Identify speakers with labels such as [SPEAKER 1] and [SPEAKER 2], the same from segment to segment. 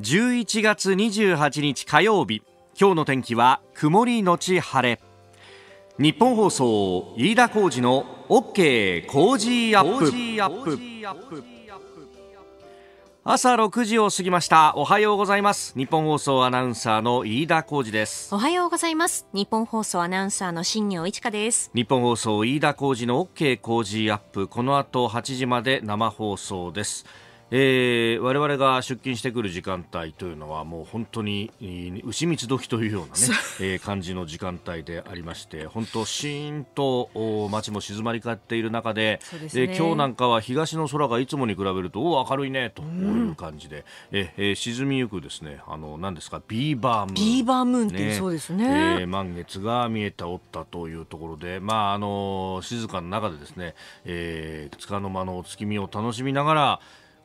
[SPEAKER 1] 11月28日火曜日今日の天気は曇りのち晴れ日本放送飯田浩司の OK 工事アップ朝6時を過ぎましたおはようございます日本放送アナウンサーの飯田浩司です
[SPEAKER 2] おはようございます日本放送アナウンサーの新業一華です
[SPEAKER 1] 日本放送飯田浩司の OK 工事アップこの後8時まで生放送ですえー、我々が出勤してくる時間帯というのはもう本当に、えー、牛道時というようなね、えー、感じの時間帯でありまして本当シーンと街も静まり返っている中でで、ね、えー、今日なんかは東の空がいつもに比べるとお明るいねという感じで、うん、えー、沈みゆくですねあの何ですかビーバームーン、ビーバームーンってそうですね、えー、満月が見えたおったというところでまああの静かな中でですね、えー、つかの間のお月見を楽しみながら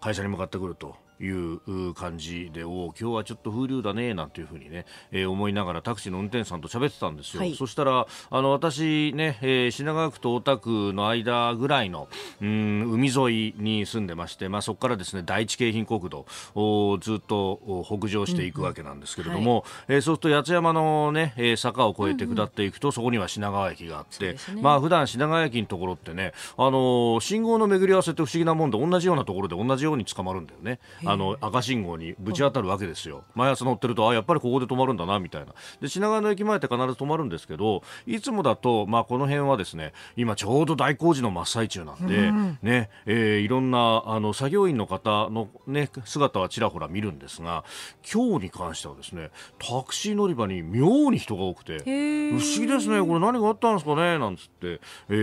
[SPEAKER 1] 会社に向かってくるという感じでお今日はちょっと風流だねなんていうふうにね、えー、思いながらタクシーの運転手さんと喋ってたんですよ、はい、そしたらあの私ね、えー、品川区と大田区の間ぐらいのうん海沿いに住んでまして、まあ、そこからですね第一京浜国道をずっと北上していくわけなんですけれども、うんはい、えー、そうすると八山のね、え坂を越えて下っていくと、うんうん、そこには品川駅があって、ね、まあ普段品川駅のところってね、あの信号の巡り合わせって不思議なもんで同じようなところで同じように捕まるんだよね。あの赤信号にぶち当たるわけですよ毎朝乗ってるとあやっぱりここで止まるんだなみたいなで品川の駅前って必ず止まるんですけどいつもだと、まあ、この辺はですね今ちょうど大工事の真っ最中なんで、うん、ねえー、いろんなあの作業員の方の、ね、姿はちらほら見るんですが今日に関してはですねタクシー乗り場に妙に人が多くて不思議ですねこれ何があったんですかねなんつって、え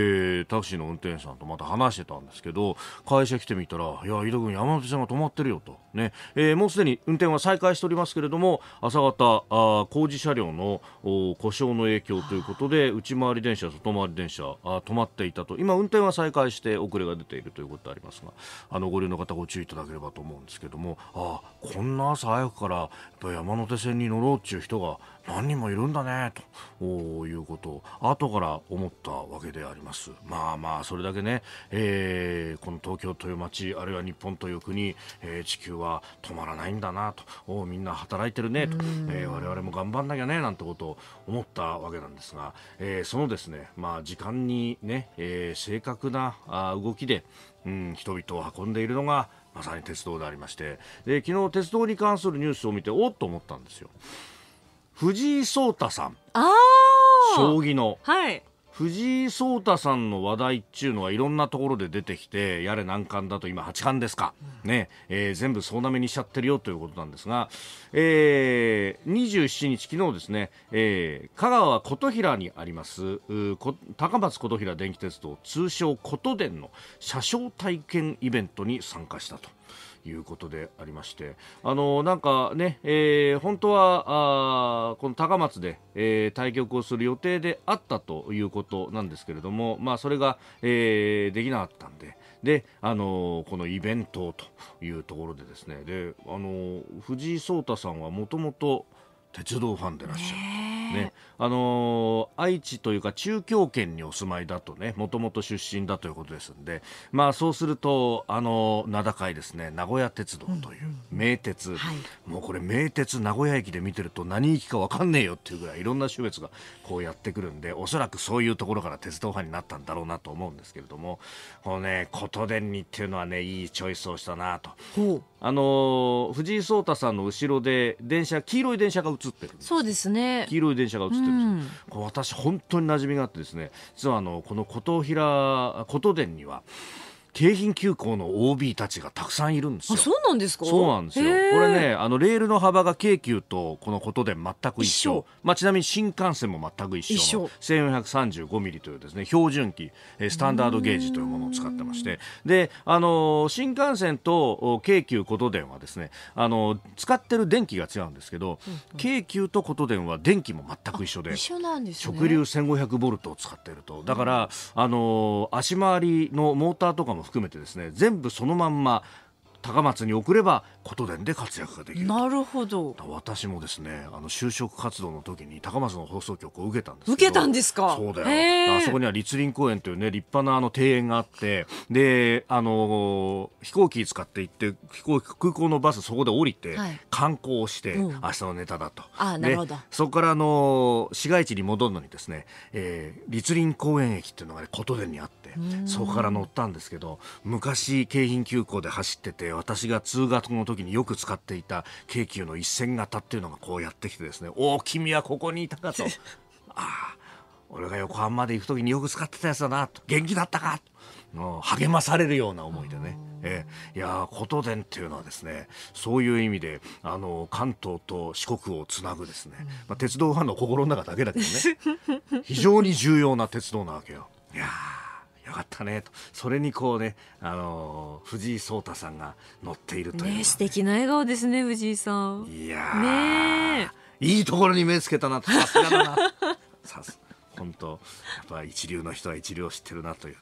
[SPEAKER 1] ー、タクシーの運転手さんとまた話してたんですけど会社来てみたら「いや井戸君山手線が止まってるよ」と。とね、えー、もうすでに運転は再開しておりますけれども朝方あ工事車両の故障の影響ということで内回り電車外回り電車あ止まっていたと今運転は再開して遅れが出ているということでありますがあのご利用の方ご注意いただければと思うんですけどもあこんな朝早くからやっぱ山手線に乗ろうという人が何人もいるんだねということを後から思ったわけでありますまあまあそれだけね、えー、この東京という街あるいは日本という国、えー、地球は止まらないんだなとみんな働いてるねと、えー、我々も頑張んなきゃねなんてことを思ったわけなんですが、えー、そのですね、まあ、時間にね、えー、正確なあ動きで、うん、人々を運んでいるのがまさに鉄道でありましてで昨日鉄道に関するニュースを見ておっと思ったんですよ。藤井聡太さん将棋の、はい、藤井聡太さんの話題っていうのはいろんなところで出てきてやれ難関だと今八冠ですか、ねえー、全部総なめにしちゃってるよということなんですが、えー、27日、昨日ですね、えー、香川琴平にあります高松琴平電気鉄道通称琴電の車掌体験イベントに参加したと。いうことでありまして、あのなんかね、えー、本当はあこの高松で、えー、対局をする予定であったということなんですけれども、まあ、それが、えー、できなかったんで。で、あのこのイベントというところでですねで、あの藤井聡太さんはもともと鉄道ファンでいらっしゃる、ねあのー、愛知というか中京圏にお住まいだとね、もともと出身だということですんで、まあそうすると、あのー、名高いですね、名古屋鉄道という名鉄、うんうんはい、もうこれ名鉄名古屋駅で見てると何駅かわかんねえよっていうぐらいいろんな種別がこうやってくるんで、おそらくそういうところから鉄道派になったんだろうなと思うんですけれども、このね、琴電にっていうのはね、いいチョイスをしたなと。あのー、藤井聡太さんの後ろで電車、黄色い電車が映ってるそう
[SPEAKER 2] ですね。黄
[SPEAKER 1] 色い電車が映ってる。ん、私本当に馴染みがあってですね実はあのこの琴平琴殿には京浜急行の OB たちがたくさんいるんですよ。そう
[SPEAKER 3] なんですかそうなんですよ。これね、
[SPEAKER 1] あの、レールの幅が京急とこのことで全く一緒。まあ、ちなみに新幹線も全く一緒の。一緒。1435ミリというですね、標準機、スタンダードゲージというものを使ってまして、で、あの、新幹線と京急こと電はですね、あの、使ってる電気が違うんですけど、うんうん、京急とこと電は電気も全く一緒で、一緒
[SPEAKER 2] なんです、ね、直流
[SPEAKER 1] 1500ボルトを使っていると。だから、あの、足回りのモーターとかもも含めてですね全部そのまんま高松に送れば琴電で活躍ができるなるほど私もですねあの就職活動の時に高松の放送局を受けたん
[SPEAKER 2] です受けたんですかそうだよ
[SPEAKER 1] あそこには立林公園というね立派なあの庭園があってであの飛行機使って行って飛行機空港のバスそこで降りて、はい、観光して、うん、明日のネタだとあなるほどそこからあの市街地に戻るのにですね、えー、立林公園駅っていうのが、ね、琴電にあってそこから乗ったんですけど昔京浜急行で走ってて私が通学の時によく使っていた京急の一線型っていうのがこうやってきてですね「おお君はここにいたか」と 「ああ俺が横浜まで行く時によく使ってたやつだな」と「元気だったか」と励まされるような思いでね。えいや琴電っていうのはですねそういう意味であの関東と四国をつなぐですね、まあ、鉄道ファンの心の中だけだけどね 非常に重要な鉄道なわけよ。いやーよかったねとそれにこうね、あのー、藤井聡太さんが乗っているという、
[SPEAKER 2] ねね、素敵な笑顔ですね藤井さんいやね
[SPEAKER 1] いいところに目つけたなとさすがだな さす本当やっぱ一流の人は一流を知ってるなというね、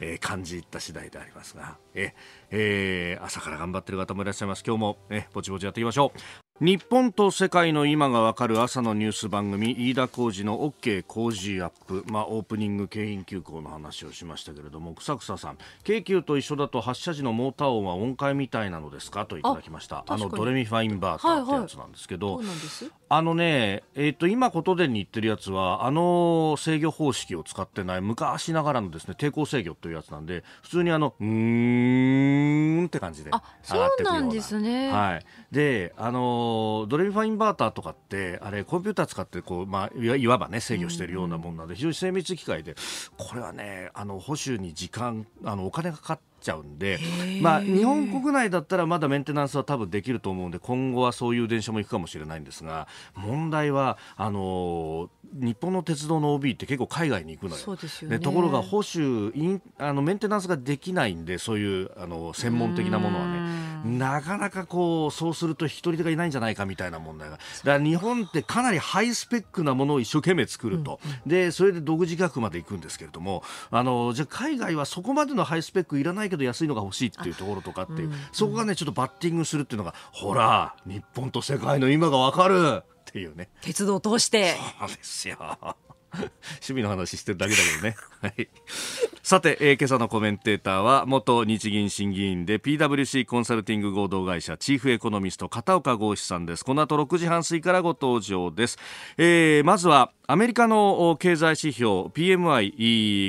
[SPEAKER 1] えー、感じた次第でありますがえ、えー、朝から頑張ってる方もいらっしゃいます今日も、ね、ぼちぼちやっていきましょう日本と世界の今がわかる朝のニュース番組飯田浩司の OK 工事アップ、まあ、オープニング牽引急行の話をしましたけれども草草さん京急と一緒だと発射時のモーター音は音階みたいなのですかといただきましたあのドレミファインバーターってやつなんですけど、はいはい、あのね、えっ、ー、と、今、ことでに言ってるやつは、あの制御方式を使ってない、昔ながらのですね、抵抗制御というやつなんで、普通にあの、うーんって感じで上がってくような。そうなんで
[SPEAKER 3] すね。は
[SPEAKER 1] い。で、あの、ドレミファインバーターとかって、あれ、コンピューター使って、こう、まあ、いわばね、制御してるようなもんなんで、非常に精密機械で、これはね、あの、補修に時間、あの、お金がかかって、ちゃうんで、まあ、日本国内だったらまだメンテナンスは多分できると思うんで今後はそういう電車も行くかもしれないんですが問題はあの日本の鉄道の OB って結構海外に行くのよで、ね、ところが保守あのメンテナンスができないんでそういうあの専門的なものはねなかなかこうそうすると引き取り手がいないんじゃないかみたいな問題がだから日本ってかなりハイスペックなものを一生懸命作ると、うんでそれで独自学までいくんですけれどもあのじゃ海外はそこまでのハイスペックいらないけど安いのが欲しいっていうところとかっていう、うんそこがねちょっとバッティングするっていうのがほら日本と世界の今が分かるっていうね鉄
[SPEAKER 2] 道を通してそうで
[SPEAKER 1] すよ 趣味の話してるだけだけどね、はい、さて、えー、今朝のコメンテーターは元日銀審議員で PWC コンサルティング合同会社チーフエコノミスト片岡剛志さんですこの後6時半過ぎからご登場です、えー、まずはアメリカの経済指標 PMI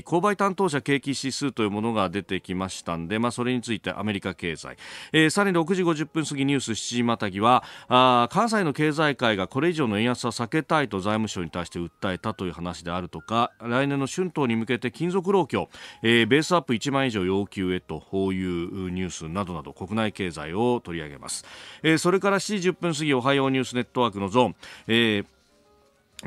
[SPEAKER 1] 購買担当者景気指数というものが出てきましたので、まあ、それについてアメリカ経済、えー、さらに6時50分過ぎニュース7時またぎはあ関西の経済界がこれ以上の円安は避けたいと財務省に対して訴えたという話であるとか来年の春闘に向けて金属労協、えー、ベースアップ1万以上要求へというニュースなどなど国内経済を取り上げます、えー、それから7時10分過ぎおはようニュースネットワークのゾーン、えー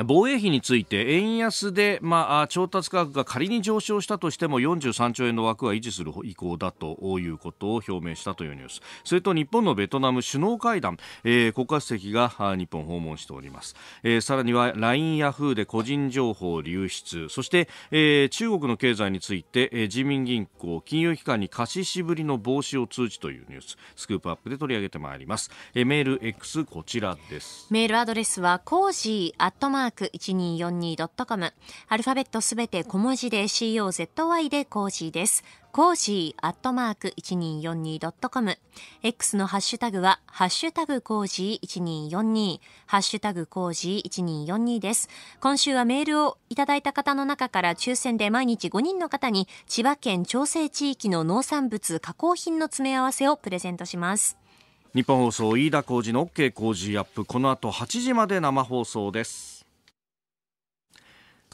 [SPEAKER 1] 防衛費について円安で、まあ、調達価格が仮に上昇したとしても43兆円の枠は維持する意向だということを表明したというニュースそれと日本のベトナム首脳会談、えー、国家主席が日本訪問しております、えー、さらには LINE ヤフーで個人情報流出そして、えー、中国の経済について、えー、人民銀行金融機関に貸ししぶりの防止を通じというニューススクープアップで取り上げてまいります、えー、メール X こちらです
[SPEAKER 2] メールアドレスはコージーアットマーマーク 1242.com。アルファベットすべて小文字で COZY でコージーです。コージーアットマーク 1242.com。X のハッシュタグは、ハッシュタグコージー1242、ハッシュタグコージー1242です。今週はメールをいただいた方の中から抽選で毎日5人の方に、千葉県調整地域の農産物加工品の詰め合わせをプレゼントします。
[SPEAKER 1] 日本放送飯田浩二の OK 工事アップこの後8時まで生放送です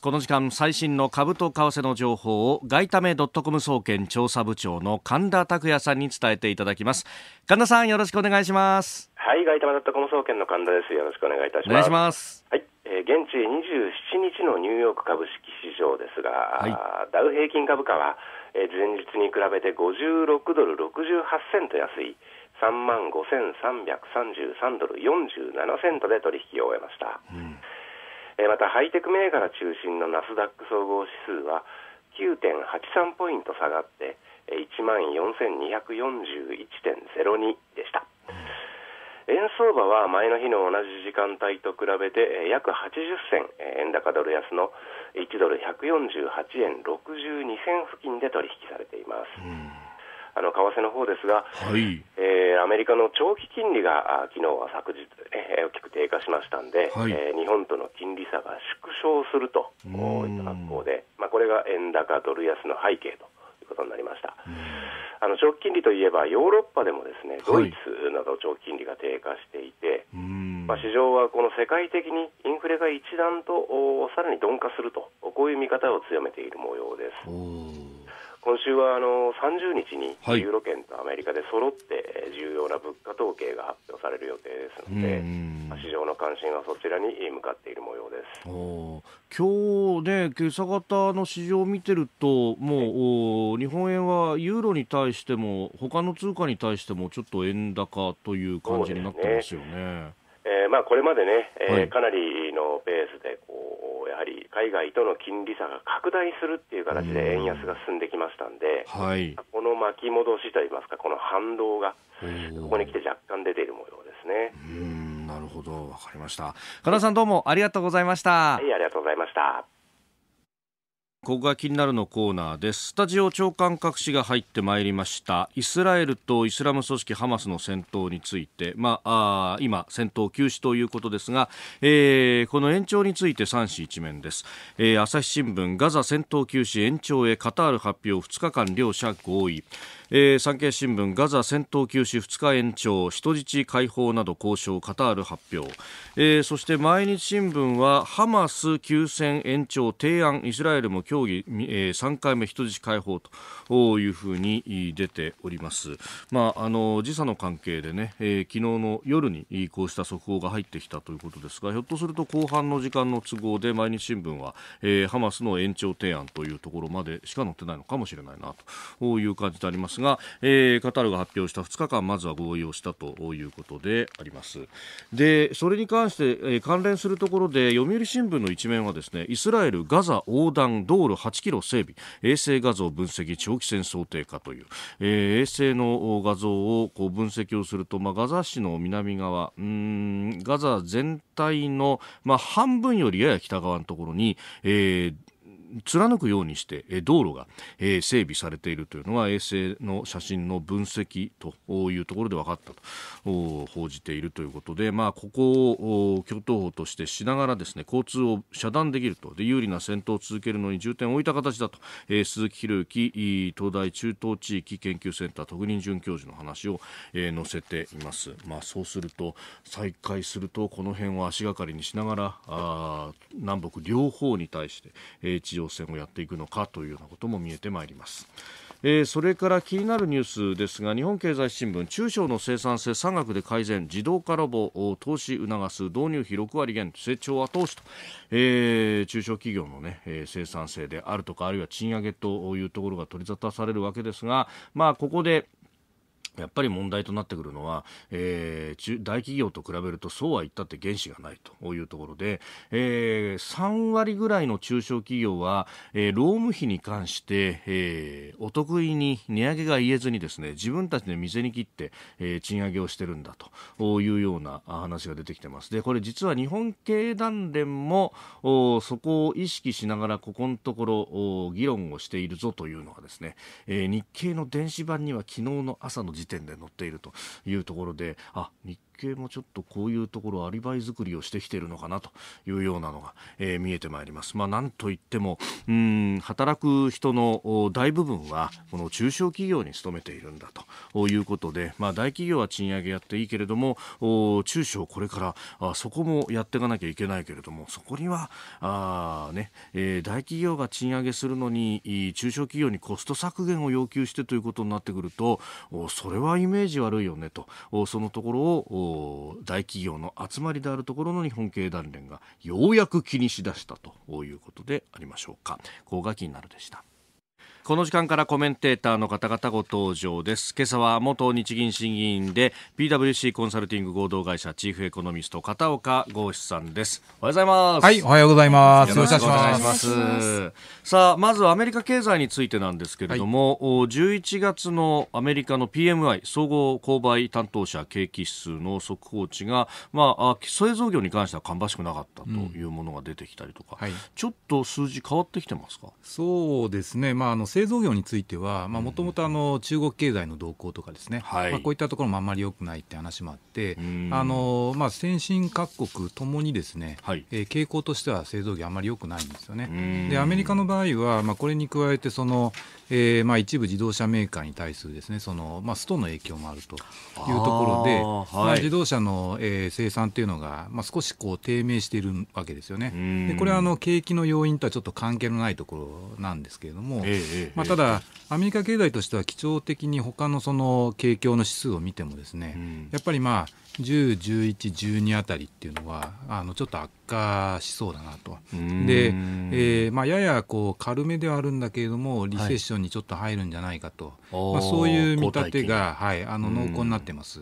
[SPEAKER 1] この時間最新の株と為替の情報を外為ドットコム総研調査部長の神田拓也さんに伝えていただきます神田さんよろしくお願いします
[SPEAKER 4] はい外為ドットコム総研の神田ですよろしくお願いいたしますお願いしますはい、えー、現地27日のニューヨーク株式市場ですが、はい、ダウ平均株価は、えー、前日に比べて56ドル68セント安い3万5333ドル47セントで取引を終えました、うんえまたハイテク銘柄中心のナスダック総合指数は9.83ポイント下がって1万4241.02でした円相場は前の日の同じ時間帯と比べて約80銭円高ドル安の1ドル148円62銭付近で取引されています、あの為替の方ですが、はい、えー、アメリカの長期金利が昨日は昨日、えー、大きく低下しましたんで、はい、えー、日本との金利差が縮小するといった格好で、まあ、これが円高ドル安の背景ということになりました。あの長期金利といえばヨーロッパでもですねドイツなど長期金利が低下していて、まあ、市場はこの世界的にインフレが一段とさらに鈍化するとこういう見方を強めている模様です。今週はあの30日にユーロ圏とアメリカで揃って重要な物価統計が発表される予定ですので、市場の関心はそちらに向かっている模様です
[SPEAKER 1] 今日ね、今朝方の市場を見てると、もう、はい、日本円はユーロに対しても、他の通貨に対しても、ちょっと円高という感じになってますよね。
[SPEAKER 4] えーまあ、これまでね、えー、かなりのペースでこう、やはり海外との金利差が拡大するっていう形で円安が進んできましたんで、ん、はい、この巻き戻しといいますか、この反動が、ここにきて若干出ている模様ですね。う
[SPEAKER 1] んなるほど、わかりました。加田さん、どうもありがとうございました。は
[SPEAKER 4] い、ありがとうございました。
[SPEAKER 1] ここが気になるのコーナーですスタジオ長官各しが入ってまいりましたイスラエルとイスラム組織ハマスの戦闘について、まあ、あ今戦闘休止ということですが、えー、この延長について3紙一面です、えー、朝日新聞ガザ戦闘休止延長へカタール発表2日間両者合意えー、産経新聞ガザ戦闘休止2日延長人質解放など交渉カタール発表、えー、そして毎日新聞はハマス休戦延長提案イスラエルも協議、えー、3回目人質解放というふうに出ております、まあ、あの時差の関係でね、えー、昨日の夜にこうした速報が入ってきたということですがひょっとすると後半の時間の都合で毎日新聞は、えー、ハマスの延長提案というところまでしか載ってないのかもしれないなという感じでありますが、えー、カタールが発表した2日間まずは合意をしたということでありますでそれに関して、えー、関連するところで読売新聞の一面はですねイスラエルガザ横断道路8キロ整備衛星画像分析長期戦想定化という、えー、衛星の画像をこう分析をすると、まあ、ガザ市の南側うんガザ全体の、まあ、半分よりやや北側のところに、えー、貫くようにして道路が整備されているというのが衛星の写真の分析というところで分かったと報じているということで、まあ、ここを共闘法としてしながらですね交通を遮断できるとで有利な戦闘を続けるのに重点を置いた形だと、え鈴木宏之東大中東地域研究センター特任准教授の話を、え載せています。まあ、そうすると再開するとこの辺を足がかりにしながらあ南北両方に対して、えー、地情戦をやっていくのかというようなことも見えてまいります。えー、それから気になるニュースですが日本経済新聞中小の生産性産額で改善自動化ロボ投資促す導入費6割減成長後押しと、えー、中小企業のね、ねえー、生産性であるとかあるいは賃上げというところが取り沙汰されるわけですが、まあ、ここでやっぱり問題となってくるのは、えー、大企業と比べるとそうは言ったって原資がないというところで、えー、3割ぐらいの中小企業は、えー、労務費に関して、えー、お得意に値上げが言えずにですね自分たちで店に切って、えー、賃上げをしてるんだというような話が出てきてますでこれ実は日本経団連もおそこを意識しながらここのところお議論をしているぞというのはですね、えー、日経の電子版には昨日の朝の時点で乗っているというところであ日計もちょっとこういうところアリバイ作りをしてきているのかなというようなのが、えー、見えてまいります。まあ、なんといってもうん働く人の大部分はこの中小企業に勤めているんだということで、まあ、大企業は賃上げやっていいけれども中小これからあそこもやっていかなきゃいけないけれどもそこにはあ、ねえー、大企業が賃上げするのに中小企業にコスト削減を要求してということになってくるとそれはイメージ悪いよねとそのところを大企業の集まりであるところの日本経団連がようやく気にしだしたということでありましょうか。ここが気になるでした。この時間からコメンテーターの方々ご登場です今朝は元日銀審議員で PWC コンサルティング合同会社チーフエコノミスト片岡剛志さんですおはようございますはいおはようございますよろしくお願いしますさあまずアメリカ経済についてなんですけれども、はい、11月のアメリカの PMI 総合購買担当者景気指数の速報値がまあ製造業に関しては芳しくなかったというものが出てきたりとか、うんはい、ちょっと数
[SPEAKER 3] 字変わってきてますかそうですねまああの製製造業については、もともと中国経済の動向とかですね、はい、まあ、こういったところもあんまり良くないって話もあって、あのまあ、先進各国ともにですね、はい、えー、傾向としては製造業、あんまり良くないんですよね。で、アメリカの場合は、まあ、これに加えてその、えーまあ、一部自動車メーカーに対するですねその、まあ、ストの影響もあるというところで、はい、まあ、自動車の、えー、生産というのが、まあ、少しこう低迷しているわけですよね。でこれはあの景気の要因とはちょっと関係のないところなんですけれども、えーまあ、ただ、アメリカ経済としては基調的に他のその景況の指数を見てもですね、うん、やっぱりまあ10、11、12あたりっていうのはあのちょっと悪化しそうだなと。で、えーまあ、ややこう軽めではあるんだけれどもリセッションにちょっと入るんじゃないかと、はい、まあ、そういう見立てが、はい、あの濃厚になってます。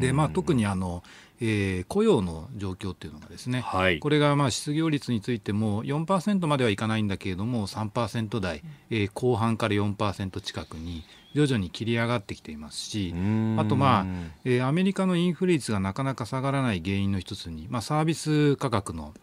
[SPEAKER 3] で、まあ、特にあのえー、雇用の状況っていうのがですね、はい、これがまあ失業率についても4%まではいかないんだけれども3%台、えー、後半から4%近くに徐々に切り上がってきていますしあと、まあえー、アメリカのインフレ率がなかなか下がらない原因の一つに、まあ、サービス価格の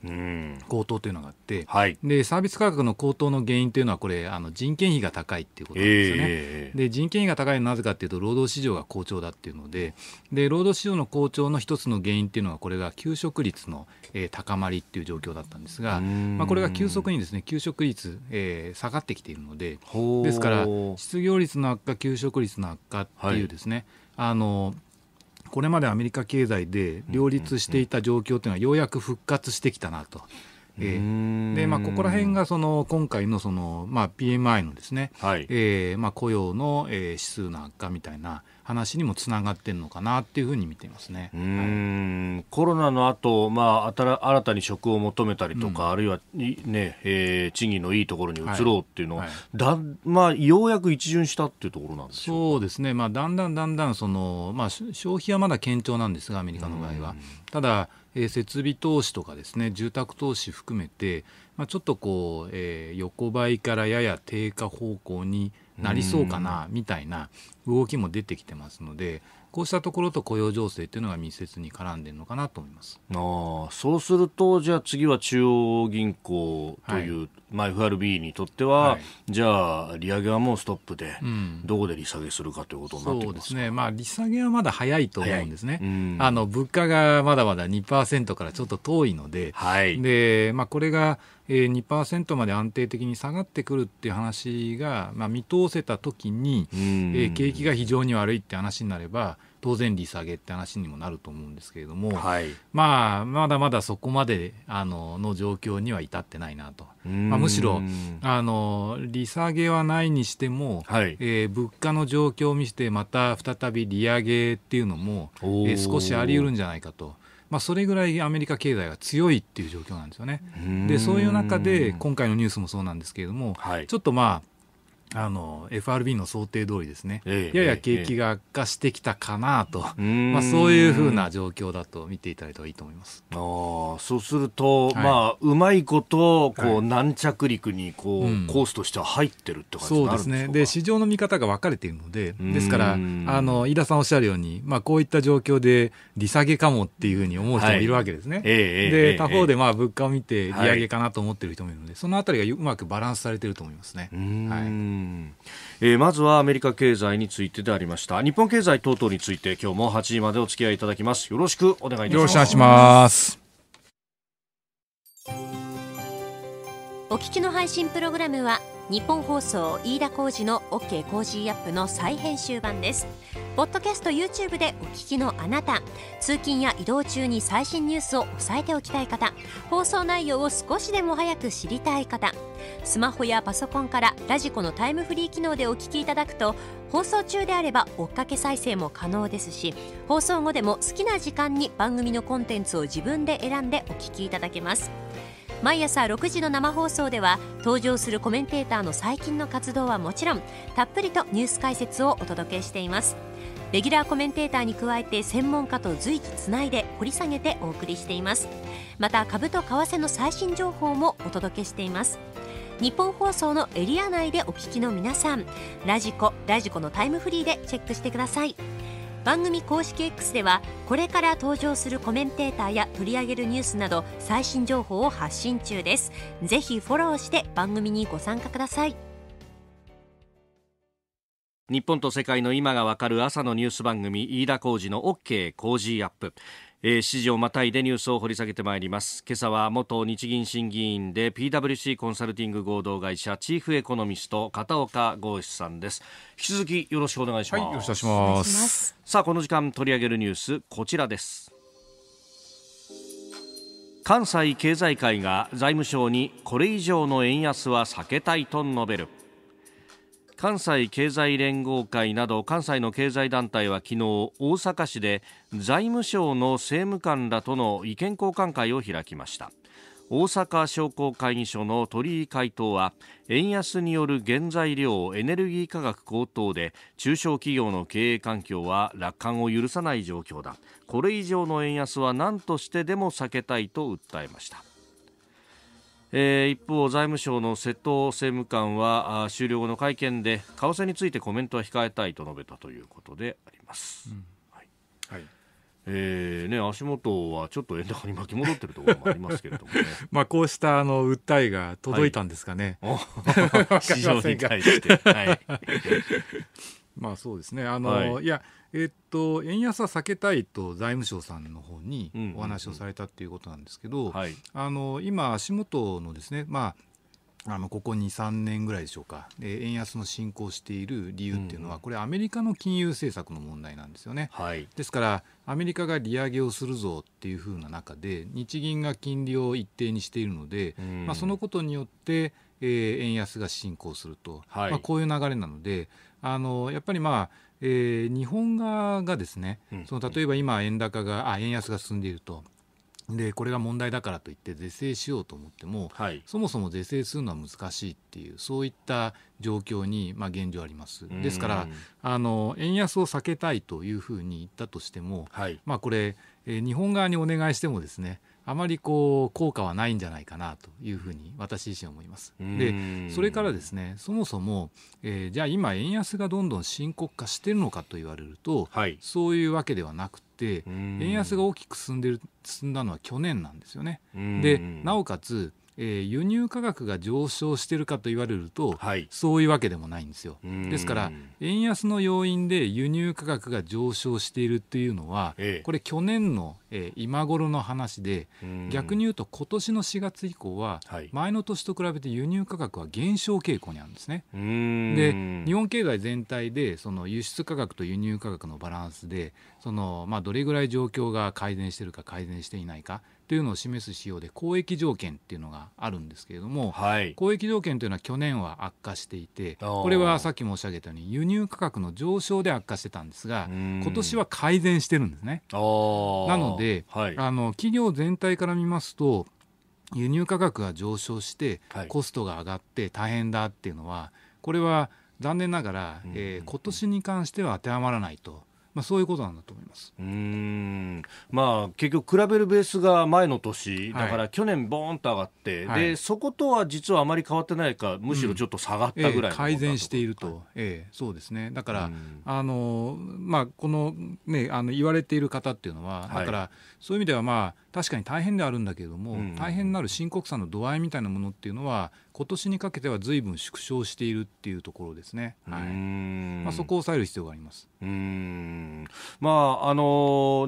[SPEAKER 3] 高騰というのがあって、はい、でサービス価格の高騰の原因というのはこれあの人件費が高いっていうことなんですよね。えー、で人件費が高いのはなぜかというと労働市場が好調だっていうのでで労働市場の好調の一つの原因っていうのはこれが給食率の、えー、高まりっていう状況だったんですが、まあ、これが急速にですね給食率、えー、下がってきているのでですから失業率の悪化求職率の悪化っていうですね、はい、あのこれまでアメリカ経済で両立していた状況というのはようやく復活してきたなと。えー、でまあ、ここら辺がその今回のその、まあ、PMI のですね、はい、えー、まあ、雇用の、えー、指数の悪化みたいな、話にもつながってるのかなっていうふうに見ていますね、は
[SPEAKER 1] い、コロナの後、まあ新たに職を求めたりとか、うん、あるいはね、えー、賃金のいいところに移ろうっていうのは、はいは
[SPEAKER 3] い、だまあようやく一巡したっていうところなんでしょそうですね。まあだんだんだんだんそのまあ消費はまだ堅調なんですがアメリカの場合は、ただえ設備投資とかですね住宅投資含めて、まあ、ちょっとこう、えー、横ばいからやや低下方向になりそうかなみたいな動きも出てきてますのでこうしたところと雇用情勢っていうのが密接に絡んでるのかなと思います
[SPEAKER 1] あそうするとじゃあ次は中央銀行という、はいまあ、FRB にとっては、はい、じゃあ、利上げはもうストップで、うん、どこで利下げ
[SPEAKER 3] するかということになってますそうですね、まあ、利下げはまだ早いと思うんですね、うん、あの物価がまだまだ2%からちょっと遠いので、はい、でまあ、これが、えー、2%まで安定的に下がってくるっていう話が、まあ、見通せたときに、うん、えー、景気が非常に悪いって話になれば、当然利下げって話にもなると思うんですけれども、はい、まあ、まだまだそこまであのの状況には至ってないなと、まあ、むしろあの利下げはないにしても、はい、えー、物価の状況を見てまた再び利上げっていうのも、えー、少しあり得るんじゃないかと。まあ、それぐらいアメリカ経済が強いっていう状況なんですよね。
[SPEAKER 1] でそういう中で
[SPEAKER 3] 今回のニュースもそうなんですけれども、はい、ちょっとまああの FRB の想定通りですね、えやや景気が悪化してきたかなと、え、まあ、そういうふうな状況だと見ていただいた方いいと思いますあそうすると、はい、まあ、
[SPEAKER 1] うまいことこう、はい、軟
[SPEAKER 3] 着陸にこう、うん、コースとしては入ってるって感じになるんですねで市場の見方が分かれているのでですからあの井田さんおっしゃるように、まあ、こういった状況で利下げかもっていうふうに思う人もいるわけですね、はい、で他方でまあ物価を見て利上げかなと思ってる人もいるので、そのあたりがうまくバランスされてると思いますね。はいえー、まずはアメリカ経済
[SPEAKER 1] についてでありました日本経済等々について今日も8時までお付き合いいただきますよろしくお願いいたしま
[SPEAKER 3] す
[SPEAKER 2] お聞きの配信プログラムは日本放送飯田浩二の OK コージーアップの再編集版ですポッドキャスト YouTube でお聞きのあなた通勤や移動中に最新ニュースを押さえておきたい方放送内容を少しでも早く知りたい方スマホやパソコンからラジコのタイムフリー機能でお聞きいただくと放送中であれば追っかけ再生も可能ですし放送後でも好きな時間に番組のコンテンツを自分で選んでお聞きいただけます毎朝6時の生放送では登場するコメンテーターの最近の活動はもちろんたっぷりとニュース解説をお届けしていますレギュラーコメンテーターに加えて専門家と随時つないで掘り下げてお送りしていますまた株と為替の最新情報もお届けしています日本放送のエリア内でお聞きの皆さんラジコラジコのタイムフリーでチェックしてください番組公式 X ではこれから登場するコメンテーターや取り上げるニュースなど最新情報を発信中ですぜひフォローして番組にご参加ください
[SPEAKER 1] 日本と世界の今がわかる朝のニュース番組飯田浩二の OK ジーアップえー、指示をまたいでニュースを掘り下げてまいります今朝は元日銀審議員で PWC コンサルティング合同会社チーフエコノミスト片岡豪志さんです引き続きよろしくお願いします、はい、よろしくお願いしますさあこの時間取り上げるニュースこちらです関西経済界が財務省にこれ以上の円安は避けたいと述べる関西経済連合会など関西の経済団体は昨日大阪市で財務省の政務官らとの意見交換会を開きました大阪商工会議所の鳥居会頭は円安による原材料エネルギー価格高騰で中小企業の経営環境は楽観を許さない状況だこれ以上の円安は何としてでも避けたいと訴えましたえー、一方、財務省の瀬戸政務官は終了後の会見で為替についてコメントは控えたいと述べたということであります。うん、はい、はいえーね、足元
[SPEAKER 3] はちょっと円高に巻き戻ってるところもありますけれども、ね、まあこうしたあの訴えが届いたんですかね。はい、市場に対して。はい まあそうですね。あの、はい、いや、えー、っと、円安は避けたいと財務省さんの方にお話をされたっていうことなんですけど、はい、あの、今、足元のですね、まあ、あのここ2、3年ぐらいでしょうか、え円安の進行している理由っていうのは、うん、これ、アメリカの金融政策の問題なんですよね。はい、ですから、アメリカが利上げをするぞっていうふうな中で、日銀が金利を一定にしているので、うん、まあ、そのことによって、えー、円安が進行すると、はい、まあ、こういう流れなので、あのやっぱりまあえー、日本側がですね、その例えば今、円高があ円安が進んでいると。でこれが問題だからといって是正しようと思っても、はい、そもそも是正するのは難しいっていうそういった状況に、まあ、現状ありますですからあの円安を避けたいというふうに言ったとしても、はい、まあ、これ、えー、日本側にお願いしてもですねあまりこう効果はないんじゃないかなというふうに私自身思います。でそれからですねそもそも、えー、じゃあ今円安がどんどん深刻化してるのかと言われると、はい、そういうわけではなくて円安が大きく進んでる進んだのは去年なんですよね。でなおかつえー、輸入価格が上昇してるかと言われると、はい、そういうわけでもないんですよ。ですから円安の要因で輸入価格が上昇しているっていうのは、ええ、これ去年の、えー、今頃の話で逆に言うと今年の4月以降は、はい、前の年と比べて輸入価格は減少傾向にあるんですね。で日本経済全体でその輸出価格と輸入価格のバランスでその、まあ、どれぐらい状況が改善してるか改善していないかというのを示す仕様で交易条件っていうのがあるんですけれども、はい、交易条件というのは去年は悪化していてこれはさっき申し上げたように輸入価格の上昇で悪化してたんですが今年は改善してるんですね。なので、はい、あの企業全体から見ますと輸入価格が上昇してコストが上がって大変だっていうのはこれは残念ながら、えー、今年に関しては当てはまらないと。まあ、そういうことなんだと思いますうんまあ結局、
[SPEAKER 1] 比べるベースが前の年、だから去年、ボーンと上がって、はい、でそことは実はあまり
[SPEAKER 3] 変わってないか、むしろちょっと下がったぐらい、うんえ改善していると、はい、えそうですね、だから、あのまあ、この,、ね、あの言われている方っていうのは、だから、はい、そういう意味では、まあ、確かに大変ではあるんだけれども、うん、大変なる深刻さの度合いみたいなものっていうのは、今年にかけては随分縮小しているっていうところですね、はいまあ、そこを抑える必要がありますうん、
[SPEAKER 1] まああの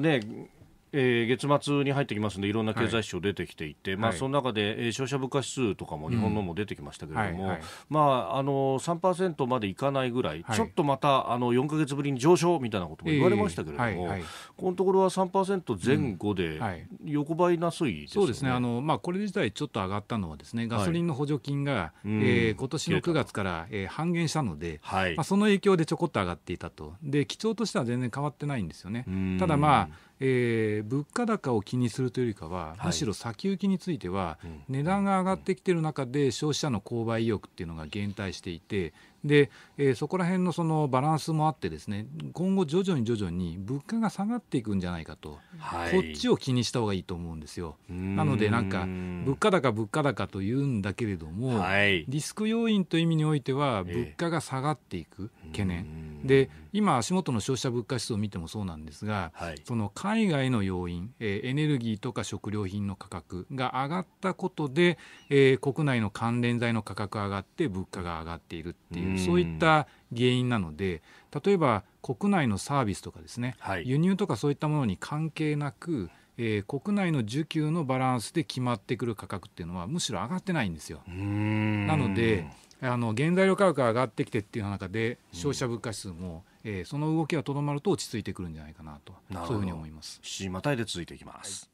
[SPEAKER 1] ー、ねえー、月末に入ってきますのでいろんな経済指標出てきていて、はい、まあ、その中で、えー、消費者物価指数とかも日本のも出てきましたけれども、3%までいかないぐらい、はい、ちょっとまたあの4か月ぶりに上昇みたいなことも言われましたけれども、えーはいはい、このところは3%前後で
[SPEAKER 3] 横ばいな推移、ねうん、そうですねあの、まあ、これ自体ちょっと上がったのはですねガソリンの補助金が、はい、えー、今年の9月から、えー、半減したので、まあ、その影響でちょこっと上がっていたとで基調としては全然変わってないんですよね。ただまあえー、物価高を気にするというよりかは、むしろ先行きについては、値段が上がってきている中で消費者の購買意欲っていうのが減退していてで、えー、そこら辺のそのバランスもあってですね今後徐々に徐々に物価が下がっていくんじゃないかと、はい、こっちを気にした方がいいと思うんですよ。なのでなんか物価高物価高というんだけれども、はい、リスク要因という意味においては物価が下がっていく懸念、で今、足元の消費者物価指数を見てもそうなんですが、はい、その海外の要因、えー、エネルギーとか食料品の価格が上がったことで、えー、国内の関連材の価格が上がって物価が上がっているっていう、うそういった原因なので例えば国内のサービスとかですね、はい、輸入とかそういったものに関係なくえー、国内の需給のバランスで決まってくる価格っていうのはむしろ上がってないんですよ。
[SPEAKER 4] なので
[SPEAKER 3] あの原材料価格が上がってきてっていう中で消費者物価指数も、うんえー、その動きがとどまると落ち着いてくるんじゃないかなとそういうふうに思います週またいで続いていきます、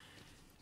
[SPEAKER 1] は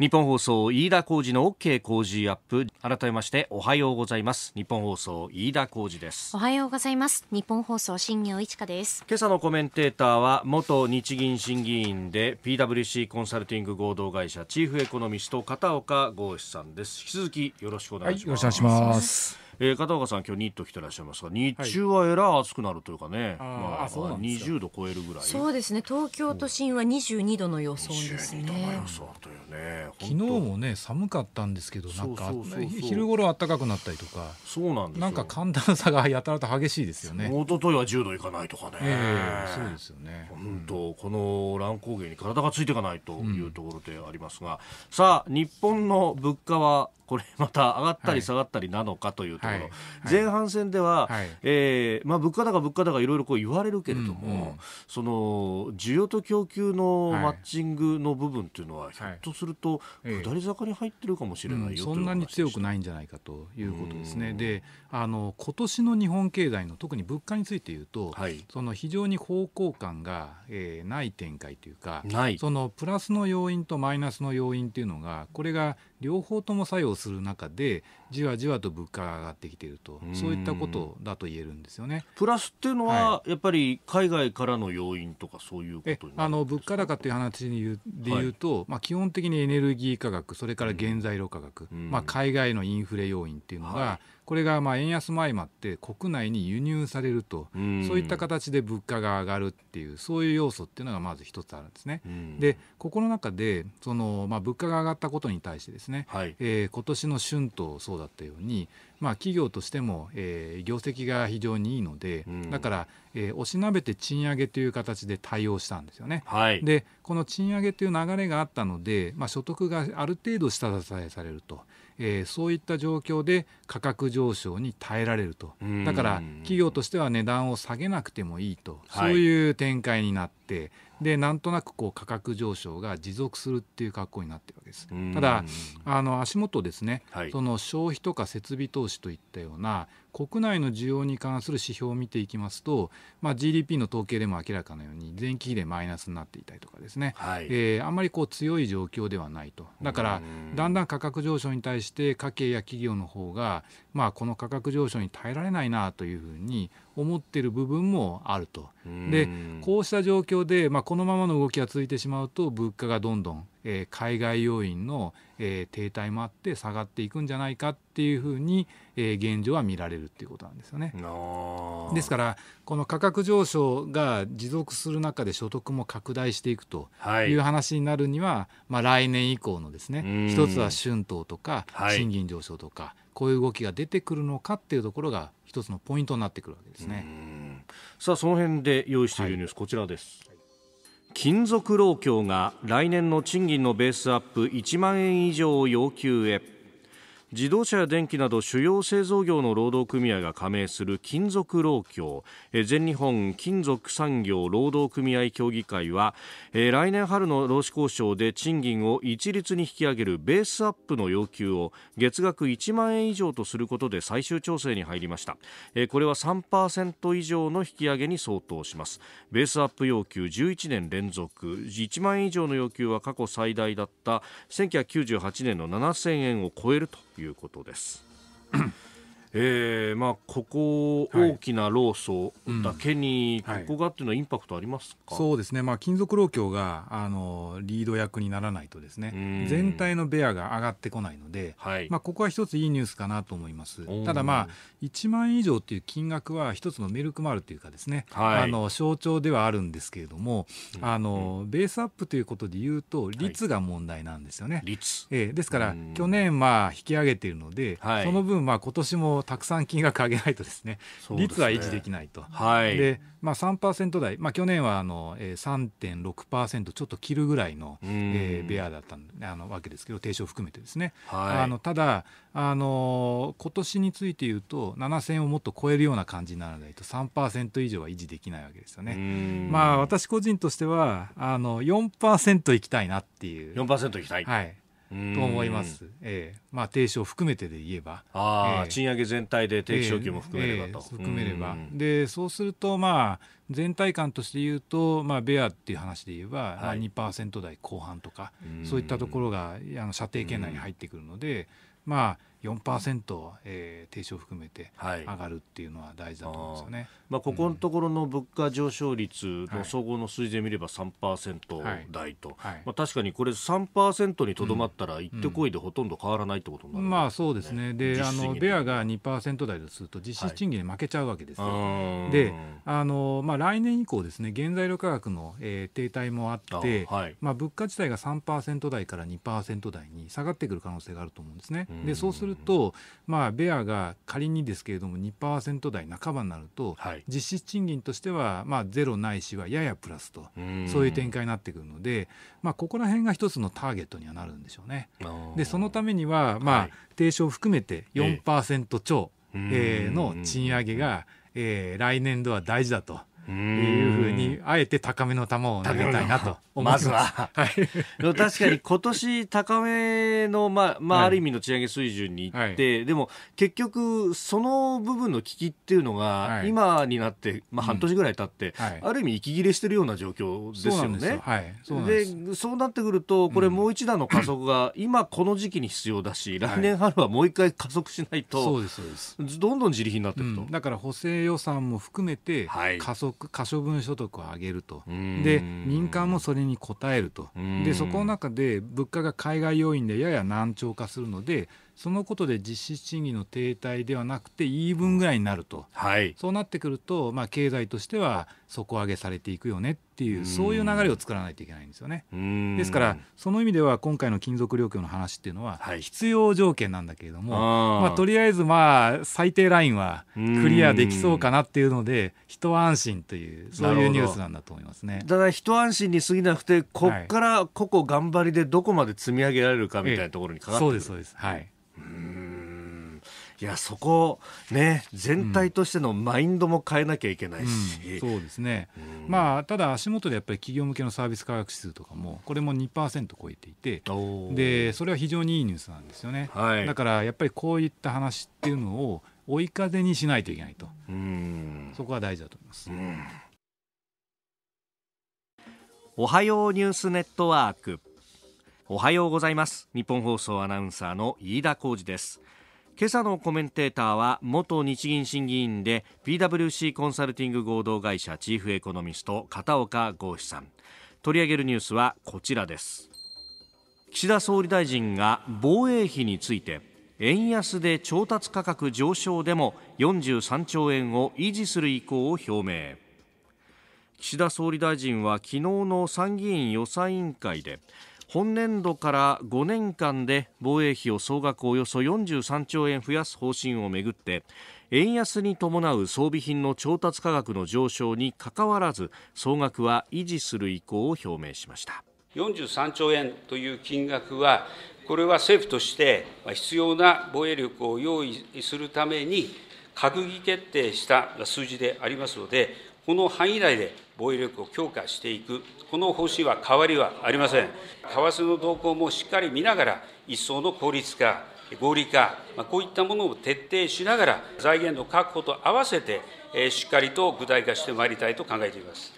[SPEAKER 1] い、日本放送飯田浩司の OK 工事アップ改めましておはようございます日本放送飯田浩司です
[SPEAKER 2] おはようございます日本放送新業一華です
[SPEAKER 1] 今朝のコメンテーターは元日銀審議員で PWC コンサルティング合同会社チーフエコノミスト片岡剛志さんです引き続きよろしくお願いします、はい、よろしくお願いしますえー、片岡さん今日ニット着てらっしゃいますが日中はえら暑くなるというかね、
[SPEAKER 3] はいまあ、あそう20度超えるぐら
[SPEAKER 1] いそ
[SPEAKER 2] うですね東京都心は二十二度の予想ですね予想と
[SPEAKER 3] いうね昨日もね寒かったんですけどなんか昼頃暖かくなったりとかそうなんですなんか寒暖差がやたらと激しいですよね一昨日は十度い
[SPEAKER 1] かないとかね、えー、そうですよね本当、うん、この乱高下に体がついていかないというところでありますが、うん、さあ日本の物価はこれまた上がったり下がったりなのかというところ、はいはい、前半戦では、はい、えー、まあ、物価高、物価高いろいろこう言われるけれども、うんうん、その需要と供給のマッチングの部
[SPEAKER 3] 分というのは、ひょっとすると下り坂に入ってるかもしれないよ、うん、そんなに強くないんじゃないかということですね。であの今年の日本経済の特に物価について言うと、はい、その非常に方向感が、えー、ない展開というかそのプラスの要因とマイナスの要因というのがこれが両方とも作用する中でじわじわと物価が上がってきているとそういったことだと言えるんですよねプラスっていうのは、はい、やっぱり海外からの要因とかそういうことあの物価高という話で言うと、はい、まあ、基本的にエネルギー価格それから原材料価格、まあ、海外のインフレ要因っていうのが、はいこれがまあ円安も相まって国内に輸入されると、うん、そういった形で物価が上がるっていうそういう要素っていうのがまず一つあるんですね。うん、でここの中でその、まあ、物価が上がったことに対してですね、はい、えー、今年の春闘そうだったように、まあ、企業としても、え業績が非常にいいので、うん、だから、えー、おしなべて賃上げという形で対応したんですよね。はい、でこの賃上げという流れがあったので、まあ、所得がある程度下支えされると。えー、そういった状況で価格上昇に耐えられるとだから企業としては値段を下げなくてもいいと、そういう展開になってでなんとなくこう価格上昇が持続するっていう格好になってるわけですただあの足元ですね、はい、その消費とか設備投資といったような国内の需要に関する指標を見ていきますと、まあ、GDP の統計でも明らかなように前期比でマイナスになっていたりとかですね、はい、えー、あんまりこう強い状況ではないとだからだんだん価格上昇に対して家計や企業の方が、まあ、この価格上昇に耐えられないなというふうに思っている部分もあるとでこうした状況で、まあ、このままの動きが続いてしまうと物価がどんどんえ海外要因の、え停滞もあって下がっていくんじゃないかっていうふうに、え現状は見られるっていうことなんですよね。ですからこの価格上昇が持続する中で所得も拡大していくという話になるには、はい、まあ、来年以降のですね一つは春闘とか賃金上昇とか、はいこういう動きが出てくるのかっていうところが一つのポイントになってくるわけですね。さあ
[SPEAKER 1] その辺で用意しているニュース、はい、こちらです。金属労協が来年の賃金のベースアップ1万円以上を要求へ自動車や電機など主要製造業の労働組合が加盟する金属労協全日本金属産業労働組合協議会は来年春の労使交渉で賃金を一律に引き上げるベースアップの要求を月額1万円以上とすることで最終調整に入りましたこれは3%以上の引き上げに相当しますベースアップ要求11年連続1万円以上の要求は過去最大だった1998年の7000円を超えるといいうことです。えーまあ、ここ、大きな老僧だけに、ここがっていうのはインパクトあります
[SPEAKER 3] か、はいはい、そうですね、まあ、金属労協があのリード役にならないとですね全体のベアが上がってこないので、はい、まあ、ここは一ついいニュースかなと思いますただ、まあ、1万円以上っていう金額は一つのメルクマールというかですね、あの象徴ではあるんですけれども、あのベースアップということでいうと率が問題なんですよね。率えー、ですから去年まあ引き上げているので、その分まあ今年もたくさん金額上げないとですね、ね、率は維持できないと、はいでまあ、3%台、まあ、去年はあの、えー、3.6%ちょっと切るぐらいの、えー、ベアだったあのわけですけど低所含めてですね、はい、あのただあの今年について言うと7000をもっと超えるような感じにならないと3%以上は維持できないわけですよね。まあ私個人としてはあの4%いきたいなっていう。4%いきたい、はいと思います、えーまあ、定期含めてで言えばあ、えー、賃上げ全
[SPEAKER 1] 体で定期昇給も含めれば、えーえー、含めれば
[SPEAKER 3] でそうすると、まあ、全体感として言うと、まあ、ベアっていう話で言えば、はいまあ、2%台後半とかそういったところがあの射程圏内に入ってくるので、まあ4%、えー、停止を含めて上がるっていうのは大事だと思うんですよね、はい、まあ、ここのところの物
[SPEAKER 1] 価上昇率の総合の数字で見れば3%台と、はいはい、まあ、確かにこれ3%にとどまったら行ってこいでほとんど変わらないってこ
[SPEAKER 3] とになる、ねうんうん、まあ、そうですねであのベアが2%台とすると実質賃金に負けちゃうわけですよ、であの、まあ、来年以降ですね原材料価格の、えー、停滞もあってまあ、物価自体が3%台から2%台に下がってくる可能性があると思うんですね。でそうするると、まあ、ベアが仮にですけれども2%台半ばになると、はい、実質賃金としては、まあ、ゼロないしはややプラスとそういう展開になってくるので、まあ、ここら辺が一つのターゲットにはなるんでしょうね。でそのためには、まあ、はい、提唱を含めて4%超、えー、の賃上げが、えー、来年度は大事だと。いうふうにあえて高めの球を投げたいなとまずは、はい、確かに今
[SPEAKER 1] 年高めの、まあまあ、ある意味の賃上げ水準にいって、はい、でも結局その部分の危機っていうのが、今になって、まあ、半年ぐらい経って、うん、ある意味息切れしてるような状況ですよね。そうでそうなってくるとこれもう一段の加速が、今この時期に必要だし来年春はもう一回加速しないと、そうです
[SPEAKER 3] そうですどんどん自利品になっていくと、うん、だから補正予算も含めてはい加速可処分所得を上げるとで民間もそれに応えるとでそこの中で物価が海外要因でやや難聴化するのでそのことで実質賃金の停滞ではなくてイーブンぐらいになると、はい、そうなってくると、まあ、経済としては底上げされていくよねっていうそういう流れを作らないといけないんですよね。ですからその意味では今回の金属料金の話っていうのは必要条件なんだけれども、はい、まあ、とりあえずまあ最低ラインはクリアできそうかなっていうので一安心というそういうニュースなんだと思いますね。た
[SPEAKER 1] だ一安心に過ぎなくてこっから個々頑張りでどこまで積み上げられるかみたいなところにかかってくる、はい、そうですそうですはい。うん
[SPEAKER 3] いやそこね全体としてのマインドも変えなきゃいけないし、うんうん、そうですね、うん、まあただ足元でやっぱり企業向けのサービス価格指数とかもこれも2%超えていてでそれは非常にいいニュースなんですよね、はい、だからやっぱりこういった話っていうのを追い風にしないといけないとうん、そこは大事だと思います。おはようニュースネットワーク
[SPEAKER 1] おはようございます日本放送アナウンサーの飯田浩二です今朝のコメンテーターは元日銀審議員で PWC コンサルティング合同会社チーフエコノミスト片岡豪志さん取り上げるニュースはこちらです岸田総理大臣が防衛費について円安で調達価格上昇でも43兆円を維持する意向を表明岸田総理大臣は昨日の参議院予算委員会で本年度から5年間で防衛費を総額およそ43兆円増やす方針をめぐって円安に伴う装備品の調達価格の上昇にかかわらず総額は維持する意向を表明しました
[SPEAKER 4] 43兆円という金額はこれは政府として必要な防衛力を用意
[SPEAKER 1] するために閣議決定した数字でありますのでこの範囲内で防衛力を強化していく、この方針は変わりはありません。為替の動向もしっかり見ながら、一層の効率化、合理化、こういったものを徹底しながら、財源の確保と合わせて、しっかりと具体化してまいりたいと考えています。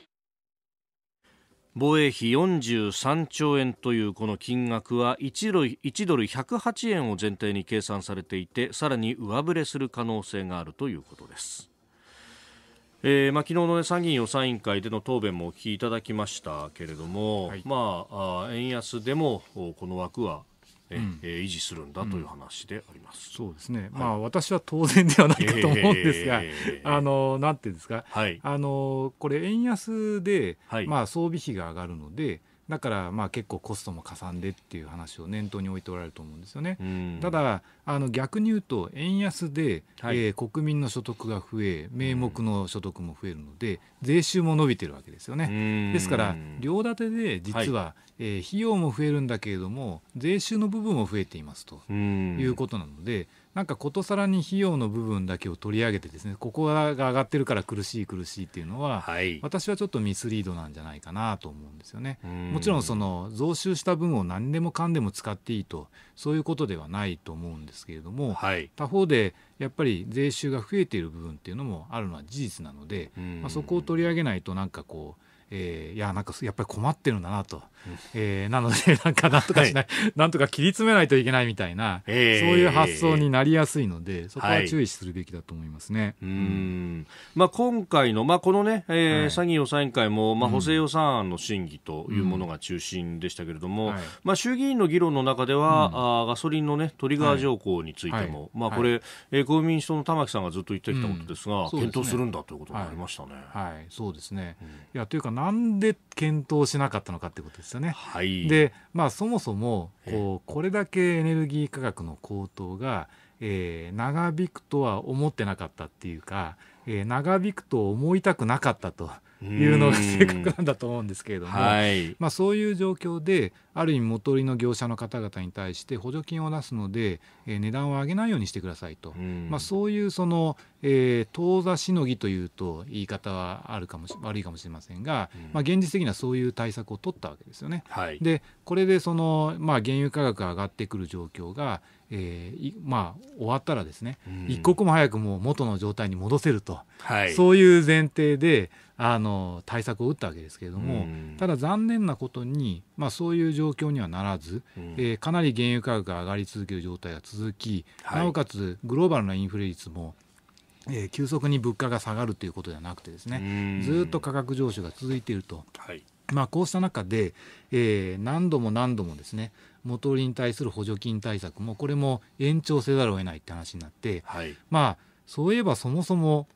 [SPEAKER 1] 防衛費43兆円というこの金額は1ドル ,1 ドル108円を前提に計算されていてさらに上振れする可能性があるということです。えーまあ、昨日の、参議院予算委員会での答弁もお聞きいただきましたけれども、はい、まあ、あ円安でもこの枠はえ、うん、え維持するんだという話であります。うん、そうですね。はい、まあ
[SPEAKER 3] 私は当然ではないかと思うんですが、えー、あのなんていうんですか、はい、あのこれ円安で、はい、まあ装備費が上がるので。だからまあ結構コストもかさんでっていう話を念頭に置いておられると思うんですよね。ただあの逆に言うと円安で、はい、えー、国民の所得が増え名目の所得も増えるので税収も伸びてるわけですよね。ですから両立てで実は、はい、えー、費用も増えるんだけれども税収の部分も増えていますということなので。なんかことさらに費用の部分だけを取り上げてですねここが上がってるから苦しい苦しいっていうのは、はい、私はちょっとミスリードなんじゃないかなと思うんですよね。もちろんその増収した分を何でもかんでも使っていいとそういうことではないと思うんですけれども、はい、他方でやっぱり税収が増えている部分っていうのもあるのは事実なので、まあ、そこを取り上げないとなんかこうえー、いやなんかやっぱり困ってるんだなと、えー、なので なんかなんとかしない、はい、なんとか切り詰めないといけないみたいな、えー、そういう発想になりやすいのでそこは注意するべきだと思いますね、うんまあ、今回の、まあ、このね、え
[SPEAKER 1] ー詐欺予算委員会も、まあ、補正予算案の審議というものが中心でしたけれども、うんはい、まあ、衆議院の議論の中では、うん、あガソリンの、ね、トリガー条項についても、まあ、これ、
[SPEAKER 3] えー、公民主党の玉木さんがずっと言ってきたことですが、検討するんだということになりましたね。はい、そうですね、いやというかなんで検討しなかったのかいうことですよね。はい、で、まあ、そもそもこうこれだけエネルギー価格の高騰が、えー、長引くとは思ってなかったっていうか、えー、長引くと思いたくなかったというのが正確なんだと思うんですけれども、はい、まあ、そういう状況である意味元売りの業者の方々に対して補助金を出すので、えー、値段を上げないようにしてくださいと、うん、まあ、そういうその、えー、当座しのぎというと言い方はあるかも悪いかもしれませんが、うん、まあ、現実的にはそういう対策を取ったわけですよね。はい、でこれでその、まあ、原油価格が上がってくる状況が、えーまあ、終わったらですね、うん、一刻も早くもう元の状態に戻せると、はい、そういう前提であの対策を打ったわけですけれども、ただ残念なことに、まあ、そういう状状況にはならず、うん、えー、かなり原油価格が上がり続ける状態が続き、はい、なおかつグローバルなインフレ率もえー、急速に物価が下がるということではなくてですねずっと価格上昇が続いていると、はい、まあ、こうした中で、えー、何度も何度もですね元売りに対する補助金対策もこれも延長せざるを得ないって話になって、はい、まあ、そういえばそもそも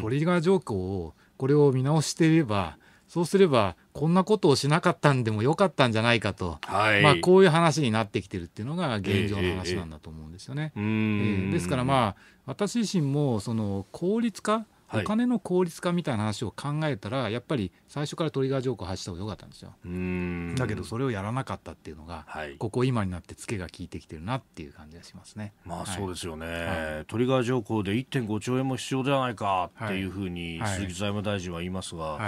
[SPEAKER 3] トリガー条項をこれを見直していれば、うんそうすればこんなことをしなかったんでもよかったんじゃないかと、はい、まあ、こういう話になってきてるっていうのが現状の話なんだと思うんですよね。えー、ですからまあ私自身もその効率化お金の効率化みたいな話を考えたら、やっぱり最初からトリガー条項を発した方が良かったんですよ。だけどそれをやらなかったっていうのが、はい、ここ今になってツケが効いてきてるなっていう感じがしますね。まあそうですよね。は
[SPEAKER 1] い、トリガー条項で1.5兆円も必要ではないかっていうふうに鈴木財務大臣は言います
[SPEAKER 3] が、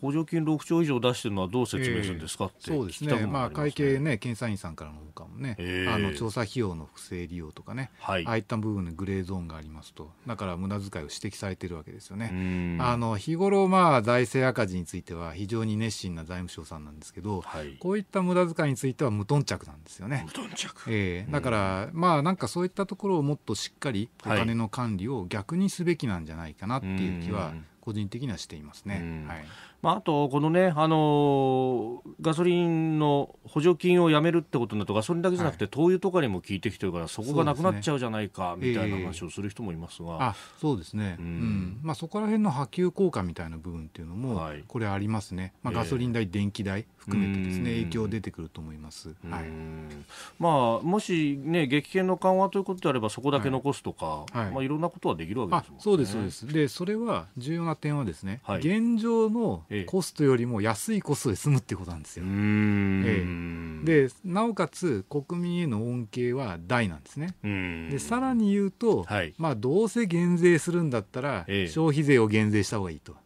[SPEAKER 3] 補助金6兆以上出してるのはどう説明するんですか、えー、そうですね、ね、まあ、会計ね、検査員さんからのほかもね、えー、あの調査費用の不正利用とかね、はい、ああいった部分のグレーゾーンがありますと、だから無駄遣いを指摘されてるわけですよね。あの日頃、まあ、財政赤字については非常に熱心な財務省さんなんですけど、はい、こういった無駄遣いについては無頓着なんですよね。無頓着、えー、だから、まあ、なんかそういったところをもっとしっかりお金の管理を逆にすべきなんじゃないかなっていう気は、個人的にはしていますね。はい
[SPEAKER 1] まあ、あと、このね、あのー、ガソリンの補助金をやめるってことになると、ガソリンだけじゃなくて、灯油とかにも効いてきてるから、そこがなくなっちゃうじゃないか、みたいな話を
[SPEAKER 3] する人もいますが、えー、そうですね、うん、うん、まあ、そこら辺の波及効果みたいな部分っていうのも、はい、これありますね、まあ、ガソリン代、えー、電気代含めてですね、影響出てくると思います、はい
[SPEAKER 1] まあ、もしね、激減の緩和ということであれば、そこだけ残すとか、はい、はい、まあ、いろんなことはできるわけですもんね。そうですそうです
[SPEAKER 3] でそれは重要な点はですね、現状の、えーコストよりも安いコストで済むってことなんですよ。でなおかつ国民への恩恵は大なんですね。でさらに言うと、はい、まあ、どうせ減税するんだったら、消費税を減税した方がいいという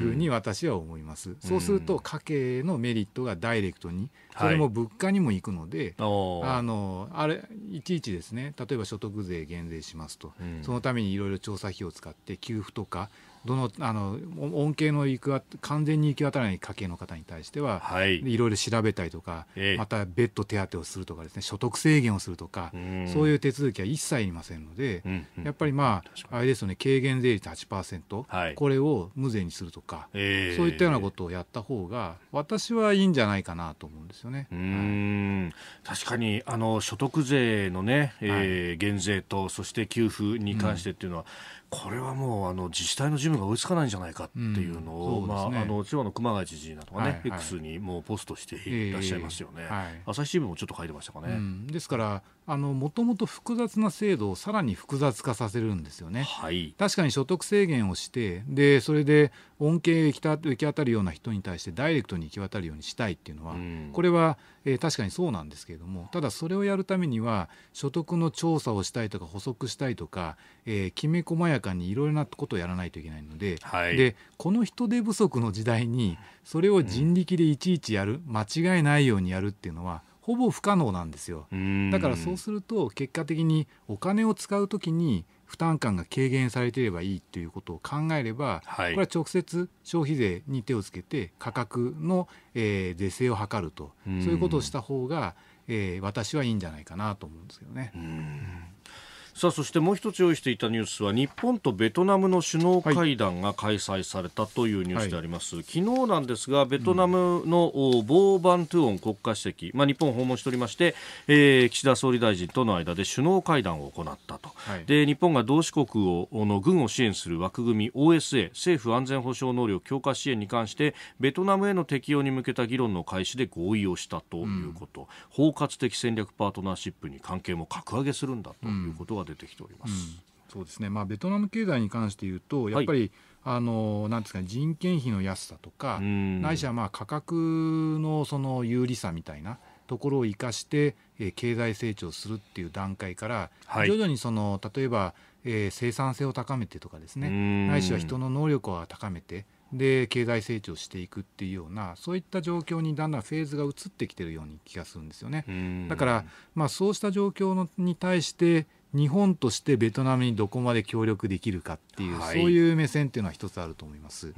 [SPEAKER 3] ふうに私は思います。そうすると家計のメリットがダイレクトにそれも物価にもいくので、はい、あのあれいちいちですね例えば所得税減税しますと、そのためにいろいろ調査費を使って給付とかどのあの恩恵の行く完全に行き渡らない家計の方に対しては、はい、いろいろ調べたりとか、ええ、また別途手当をするとかですね所得制限をするとか、うそういう手続きは一切いませんので、うんうん、やっぱりまああれですよね軽減税率8%、はい、これを無税にするとか、えー、そういったようなことをやった方が私はいいんじゃないかなと思うんですよね。うん
[SPEAKER 1] はい、確かにあの所得税のね、えー、減税とそして給付に関してっていうのは、うんこれはもうあの自治体の事務が追いつかないんじゃないかっていうのを、うんね、まあ、あの
[SPEAKER 3] 千葉の熊谷知事などがね、はいはい、X にもうポストしていらっしゃいますよね、えーはい、朝日新聞もちょっと書いてましたかね、うん、ですからもともと複雑な制度をさらに複雑化させるんですよね、はい、確かに所得制限をしてでそれで恩恵を行き当たるような人に対してダイレクトに行き渡るようにしたいっていうのは、うん、これは、えー、確かにそうなんですけれどもただそれをやるためには所得の調査をしたいとか補足したいとか、えー、きめ細やかにいろいろなことをやらないといけないのではい、でこの人手不足の時代にそれを人力でいちいちやる、間違いないようにやるっていうのはほぼ不可能なんですよだからそうすると結果的にお金を使う時に負担感が軽減されていればいいということを考えれば、はい、これは直接消費税に手をつけて価格の、えー、是正を図るとそういうことをした方が、えー、私はいいんじゃないかなと思うんですけどね。さあそしてもう一つ
[SPEAKER 1] 用意していたニュースは日本とベトナムの首脳会談が開催されたというニュースであります、はい、昨日なんですがベトナムの、ボー・バン・トゥオン国家主席、まあ、日本を訪問しておりまして、えー、岸田総理大臣との間で首脳会談を行ったと、はい、で日本が同志国をの軍を支援する枠組み OSA 政府安全保障能力強化支援に関してベトナムへの適用に向けた議論の開始で合意をしたということ、うん、包括的戦略パートナーシップに関係も格
[SPEAKER 3] 上げするんだということが出てきております。そうですね、まあ、ベトナム経済に関して言うと、やっぱり、はい、あのなんですか、ね、人件費の安さとか、ないしはまあ価格のその有利さみたいなところを生かして、えー、経済成長するっていう段階から、はい、徐々にその例えば、えー、生産性を高めてとかですね、ないしは人の能力を高めて。で経済成長していくっていうようなそういった状況にだんだんフェーズが移ってきてるように気がするんですよ
[SPEAKER 4] ね。だから、
[SPEAKER 3] まあ、そうした状況のに対して日本としてベトナムにどこまで協力できるかっていう、はい、そういう目線っていうのは一つあると思います。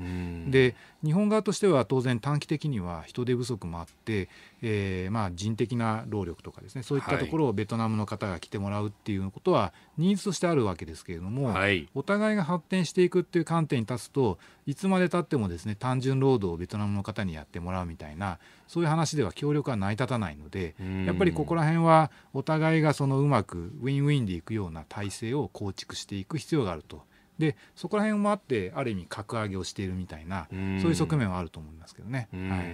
[SPEAKER 3] で日本側としては当然短期的には人手不足もあって、えー、まあ人的な労力とかですねそういったところをベトナムの方が来てもらうっていうことはニーズとしてあるわけですけれども、はい、お互いが発展していくっていう観点に立つといつまでたってもですね単純労働をベトナムの方にやってもらうみたいなそういう話では協力は成り立たないのでやっぱりここら辺はお互いがそのうまくウィンウィンでいくような体制を構築していく必要があると。でそこら辺もあってある意味格上げをしているみたいな、うそういう側面はあると思いますけどね、はい、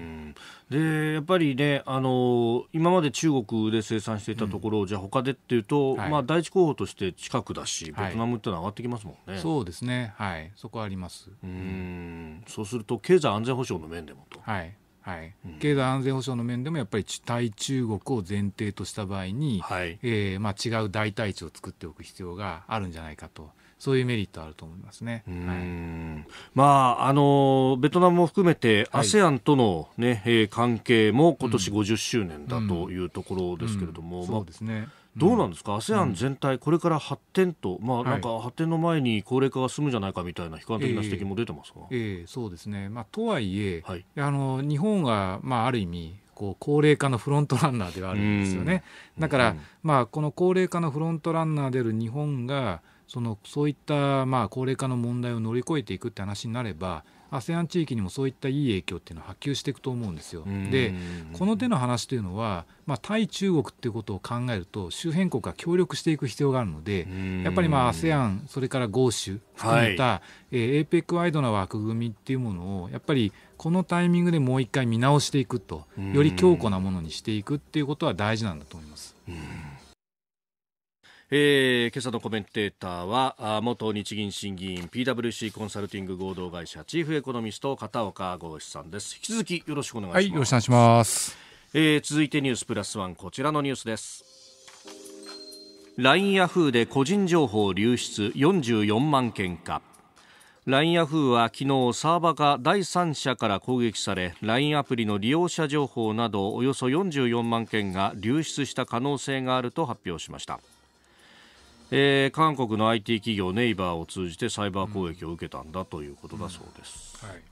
[SPEAKER 1] でやっぱりねあの今まで中国で生産していたところを、うん、じゃあ他でっていうと、はい、まあ、第一候補として近くだしベト
[SPEAKER 3] ナムってのは上がってきますもんね、はい、そうですねはいそこありますうんそうすると経済安全保障の面でもと。はいはい、経済安全保障の面でもやっぱり対中国を前提とした場合に、はい、えー、まあ、違う代替地を作っておく必要があるんじゃないかとそういうメリットあると思いますね。はい、
[SPEAKER 1] まああのベトナムも含めて ASEAN とのね、えは関係も今年50周年だというところですけれども、そうですね。どうなんですか、ASEAN 全体、これから発展と、まあ、なんか
[SPEAKER 3] 発展の前に高齢化が進むんじゃないかみたいな、悲観的な指摘も出てますか、えー、えー、そうですね、まあ、とはいえ、はい、あの日本が、まあ、ある意味、こう高齢化のフロントランナーではあるんですよね。だから、まあ、この高齢化のフロントランナーである日本がそのそういったまあ高齢化の問題を乗り越えていくって話になれば ASEAN 地域にもそういったいい影響っていうのは波及していくと思うんですよ。でこの手の話というのは、まあ、対中国っていうことを考えると周辺国が協力していく必要があるのでやっぱりまあ ASEAN それから豪州含めた、はい、えー、APEC ワイドな枠組みっていうものをやっぱりこのタイミングでもう一回見直していくとより強固なものにしていくっていうことは大事なんだと思います。
[SPEAKER 1] えー、今朝のコメンテーターはあ元日銀審議員 PWC コンサルティング合同会社チーフエコノミスト片岡剛志さんです引き続きよろしくお願いします、はい、よろしくお願いします、えー、続いてニュースプラスワンこちらのニュースです LINE ヤフーで個人情報流出44万件か LINE ヤフーは昨日サーバが第三者から攻撃され LINE アプリの利用者情報などおよそ44万件が流出した可能性があると発表しましたえー、韓国の IT 企業ネイバーを通じてサイバー攻撃を受けたんだということだそうです。うんうん、はい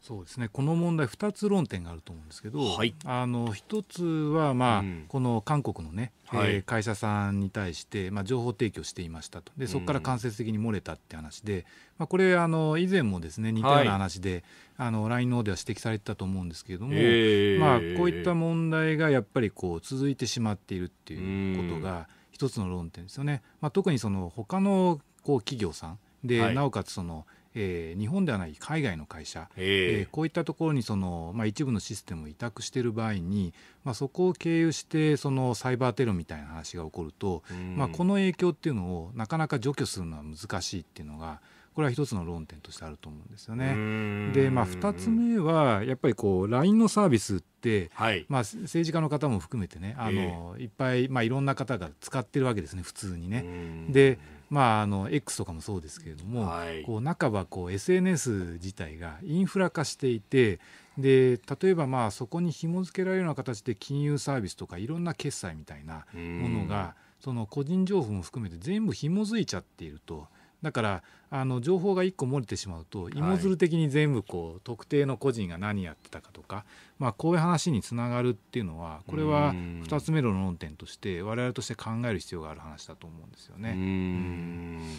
[SPEAKER 3] そうですねこの問題、2つ論点があると思うんですけど、はい、あの1つは、まあ、うん、この韓国のね、ねえー会社さんに対して、まあ、情報提供していましたとでそこから間接的に漏れたって話で、うん、まあ、これあの以前もですね似たような話で、はい、あの LINE のでは指摘されてたと思うんですけれども、えー、まあ、こういった問題がやっぱりこう続いてしまっているっていうことが。うん一つの論点ですよね。まあ、特にその他のこう企業さんで、はい、なおかつその、えー、日本ではない海外の会社、えー、こういったところにその、まあ、一部のシステムを委託している場合に、まあ、そこを経由してそのサイバーテロみたいな話が起こると、まあ、この影響っていうのをなかなか除去するのは難しいっていうのが。これは一つの論点としてあると思うんですよね。で、まあ、二つ目はやっぱりこうラインのサービスって、はい、まあ、政治家の方も含めてねあの、えー、いっぱい、まあ、いろんな方が使ってるわけですね普通にね。でまあ、あの X とかもそうですけれども、はい、こう半ばこう SNS 自体がインフラ化していてで例えばまあそこに紐付けられるような形で金融サービスとかいろんな決済みたいなものがその個人情報も含めて全部紐付いちゃっているとだからあの情報が1個漏れてしまうと芋づる的に全部こう特定の個人が何やってたかとか、まあ、こういう話につながるっていうのはこれは2つ目の論点として我々として考える必要がある話だと思うんですよね。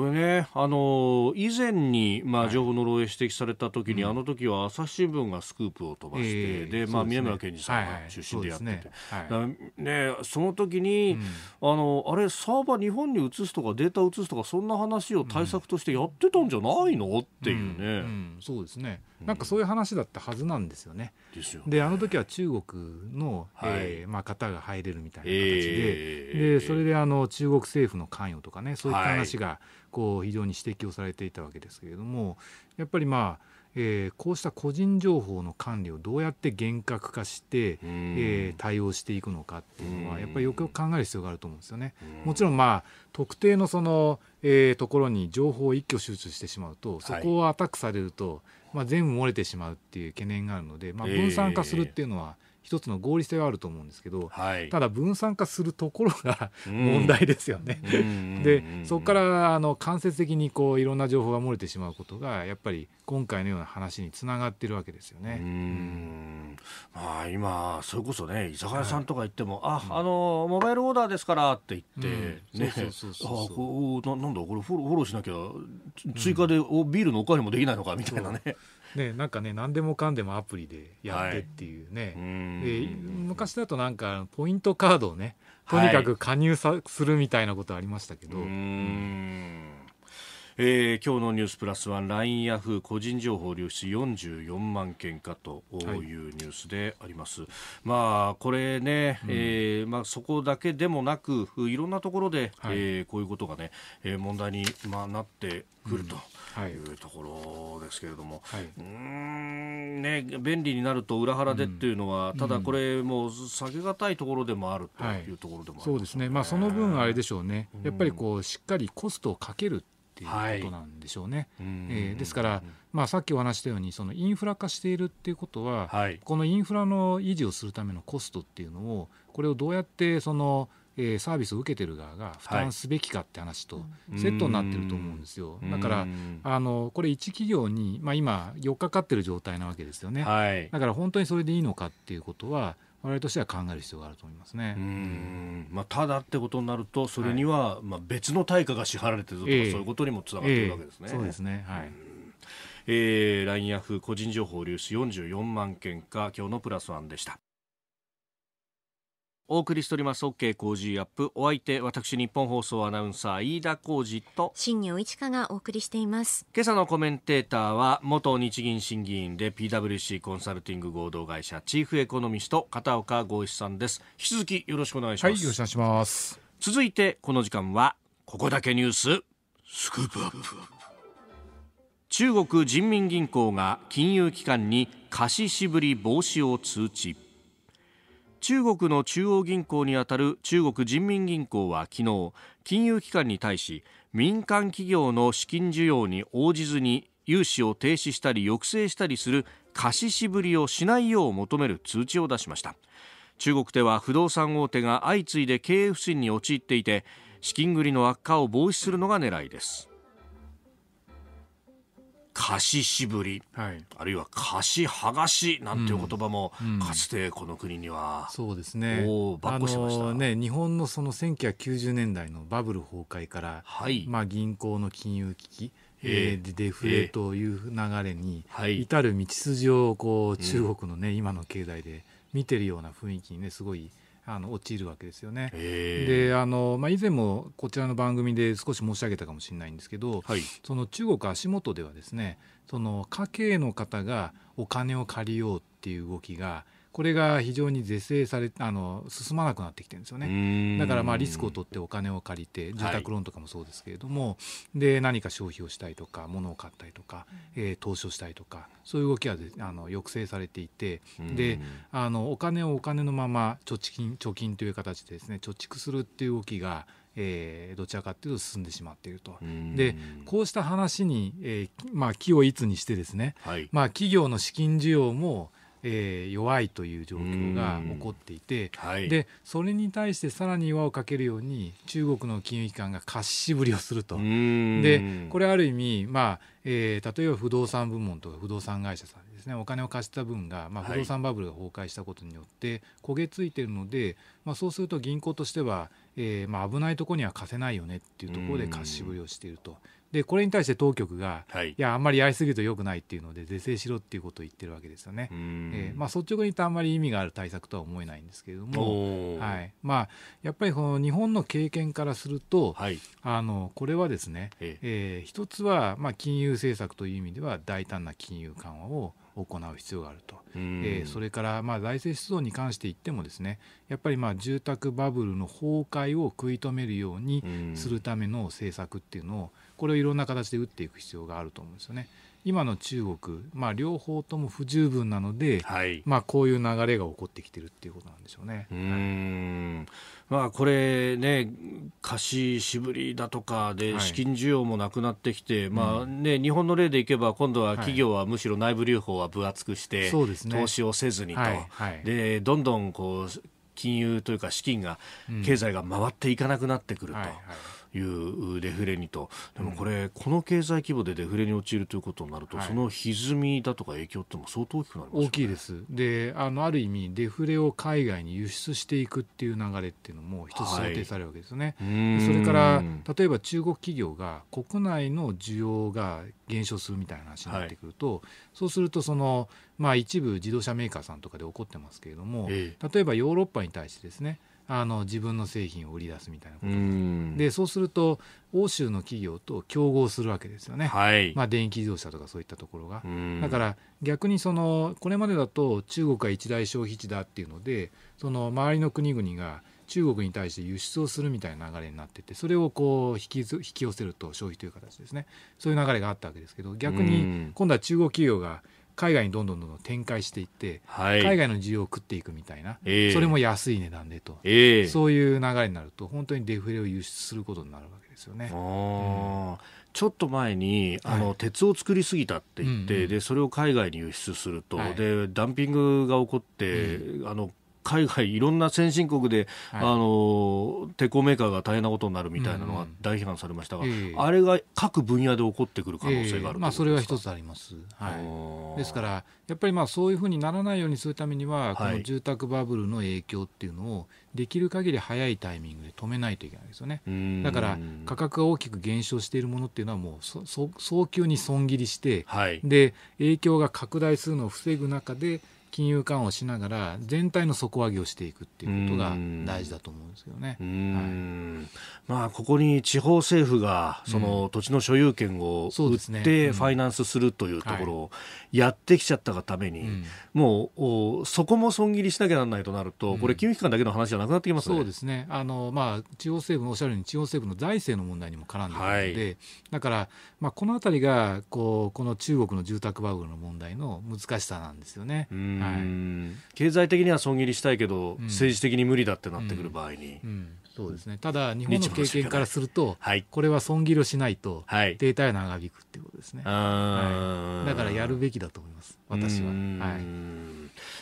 [SPEAKER 1] これね、あの以前に、まあ、情報の漏洩指摘された時に、はい、あの時は朝日新聞がスクープを飛ばして、うん、でまあ、宮村健二さんが出身でやってて、はいはいそね、ね、その時に、うん、あのあれサーバー日本に移すとかデー
[SPEAKER 3] タ移すとかそんな話を対策としてやってたんじゃないの、っていうね、そうですねなんかそういう話だったはずなんですよね。であの時は中国の、えまあ、方が入れるみたい
[SPEAKER 1] な形で,、
[SPEAKER 3] でそれであの中国政府の関与とかねそういった話がこう非常に指摘をされていたわけですけれどもやっぱりまあえー、こうした個人情報の管理をどうやって厳格化して、えー、対応していくのかっていうのはやっぱりよくよく考える必要があると思うんですよね。もちろん、まあ、特定のその、えー、ところに情報を一挙集中してしまうとそこをアタックされると、はいまあ、全部漏れてしまうっていう懸念があるので、まあ、分散化するっていうのは一つの合理性はあると思うんですけど、はい、ただ分散化するところが問題ですよね。でそこからあの間接的にこういろんな情報が漏れてしまうことがやっぱり今回のような話につながってるわけですよね。まあ、今それこそね居
[SPEAKER 1] 酒屋さんとか行っても「はい、ああのモバイルオーダーですから」って言って「ねなんだこれフォローしなきゃ追加でおビールのおかわりもできないのか」みたいなね。
[SPEAKER 3] ね、なんかね何でもかんでもアプリでやってっていうね、はい、う昔だとなんかポイントカードをねとにかく加入さ、はい、するみたいなことありましたけど。
[SPEAKER 1] えー、今日のニュースプラスワン LINE ヤフー個人情報流出44万件かというニュースであります、はい、まあこれね、うん、えー、まあ、そこだけでもなくいろんなところで、はい、えー、こういうことがね、えー、問題に、まあ、なってくると。うんというところですけれども、はい、うんね便利になると裏腹でっていうのは、うん、ただこれもう避けが
[SPEAKER 3] たいところでもあるというところでも、ねはい、そうですね。まあその分あれでしょうね。やっぱりこうしっかりコストをかける。っていうことなんでしょうね。はい、えー、ですから、まあ、さっきお話したようにそのインフラ化しているっていうことは、はい、このインフラの維持をするためのコストっていうのをこれをどうやってそのえー、サービスを受けてる側が負担すべきかって話とセットになってると思うんですよ、はい、だからあのこれ一企業に、まあ、今4日かかってる状態なわけですよね、はい、だから本当にそれでいいのかっていうことは我々としては考える必要があると思いますね。うん、まあ、ただってことになると、それには、まあ、別の対価が
[SPEAKER 1] 支払われてるとか、はい、そういうことにもつながってるわけですね。えーそうですね。はい。えー、LINE ヤフー個人情報流出44万件か、今日のプラスワンでした。お送りしております OK 工事アップお相手私日本放送アナウンサー飯田浩司と
[SPEAKER 2] 新業一華がお送りしています
[SPEAKER 1] 今朝のコメンテーターは元日銀審議員で PWC コンサルティング合同会社チーフエコノミスト片岡剛一さんです引き続きよろしくお願いします、はい、よろしくお願いします続いてこの時間はここだけニューススクープアップ中国人民銀行が金融機関に貸し渋り防止を通知中国の中央銀行にあたる中国人民銀行は昨日金融機関に対し民間企業の資金需要に応じずに融資を停止したり抑制したりする貸ししぶりをしないよう求める通知を出しました中国では不動産大手が相次いで経営不振に陥っていて資金繰りの悪化を防止するのが狙いです貸し渋り、はい、あるいは貸し剥がしなんていう言葉も、かつてこの国には、そうですねばっこしまし
[SPEAKER 3] たね日本のその1990年代のバブル崩壊から、はい、まあ、銀行の金融危機えー、デフレという流れに至る道筋をこう中国の、ね、今の経済で見てるような雰囲気に、ね、すごいあの陥るわけですよね。であの、まあ、以前もこちらの番組で少し申し上げたかもしれないんですけど、はい、その中国足元ではですねその家計の方がお金を借りようっていう動きがこれが非常に是正されあの進まなくなってきてるんですよねだからまあリスクを取ってお金を借りて住宅ローンとかもそうですけれども、はい、で何か消費をしたりとか物を買ったりとか、えー、投資をしたりとかそういう動きはあの抑制されていてであのお金をお金のまま貯金貯金という形でですね貯蓄するっていう動きがえー、どちらかというと進んでしまっていると、でこうした話に、えーまあ、気をいつにしてですね、はい、まあ、企業の資金需要もえー、弱いという状況が起こっていて、はい、でそれに対してさらに岩をかけるように中国の金融機関が貸し渋りをするとでこれある意味、まあえー、例えば不動産部門とか不動産会社さんですねお金を貸した分が、まあ、不動産バブルが崩壊したことによって焦げ付いているので、はい、まあ、そうすると銀行としては、えーまあ、危ないところには貸せないよねっていうところで貸し渋りをしていると。でこれに対して当局が、はい、いやあんまりやりすぎるとよくないっていうので是正しろっていうことを言ってるわけですよね、えー、まあ、率直に言うとあんまり意味がある対策とは思えないんですけれども、はいまあ、やっぱりこの日本の経験からすると、はい、あのこれはですね、えー、一つは、まあ、金融政策という意味では大胆な金融緩和を行う必要があると、えー、それからまあ財政出動に関して言ってもですねやっぱりまあ住宅バブルの崩壊を食い止めるようにするための政策っていうのをこれをいろんな形で打っていく必要があると思うんですよね。今の中国、まあ、両方とも不十分なので、はい、まあ、こういう流れが起こってきてるっていうことなんでしょうね。
[SPEAKER 1] う
[SPEAKER 3] まあ、これ
[SPEAKER 1] ね、貸し、渋りだとかで資金需要もなくなってきて、はい、まあね、日本の例でいけば、今度は企業はむしろ内部留保は分厚くして、はい投資をせずにと、でどんどんこう金融というか資金が、経済が回っていかなくなってくると。はいはいいうデフレにとでもこれ、この経済規模でデフレに陥るということになると、はい、その歪みだとか影響っても相当大きくなります、ね、大きいです
[SPEAKER 3] であのある意味デフレを海外に輸出していくっていう流れっていうのも一つ想定されるわけですね、はい、それから例えば中国企業が国内の需要が減少するみたいな話になってくると、はい、そうするとその、まあ、一部自動車メーカーさんとかで起こってますけれども、ええ、例えばヨーロッパに対してですねあの自分の製品を売り出すみたいなことでそうすると欧州の企業と競合するわけですよね、はい、まあ、電気自動車とかそういったところがだから逆にそのこれまでだと中国が一大消費地だっていうのでその周りの国々が中国に対して輸出をするみたいな流れになっててそれをこう引き引き寄せると消費という形ですねそういう流れがあったわけですけど逆に今度は中国企業が、海外にどんどんどんどん展開していって、はい、海外の需要を食っていくみたいな、えー、それも安い値段でと、えー、そういう流れになると本当にデフレを輸出することになるわけですよね。あちょっと前にあの、はい、鉄を作りすぎたって言って、うんうん、でそれを海外
[SPEAKER 1] に輸出すると、はい、でダンピングが起こって、うん、あの海外いろんな先進国で、はい、あの鉄鋼メーカーが大変なことになるみたいなのが大批判されましたが、うん、
[SPEAKER 3] あれが各分野で起こってくる可能性がある、まあ、それは一つあります、はい、ですからやっぱりまあそういうふうにならないようにするためには、この住宅バブルの影響っていうのをできる限り早いタイミングで止めないといけないですよねだから価格が大きく減少しているものっていうのはもうそそ早急に損切りして、はい、で影響が拡大するのを防ぐ中で金融緩和しながら全体の底上げをしていくっていうことが大事だと思うんですけどね、はい、まあ、ここに地方政府が
[SPEAKER 1] その土地の所有権を売ってファイナンスするというところをやってきちゃったがために、もうそこも損切りしなきゃならないとなるとこれ金融機関だけの
[SPEAKER 3] 話じゃなくなってきますね、そうですねあの、まあ、地方政府のおっしゃるように地方政府の財政の問題にも絡んでいるので、はい、だからまあ、この辺りがこうこの中国の住宅バブルの問題の難しさなんですよね、
[SPEAKER 4] は
[SPEAKER 3] い、経済的には損切りしたいけど、うん、政治的に無理だってなってくる場合に。うんうん、そうですねただ、日本の経験からすると、はい、これは損切りをしないと、停滞は長引くっていうことですね、はい、だからやるべきだと思います、私は。はい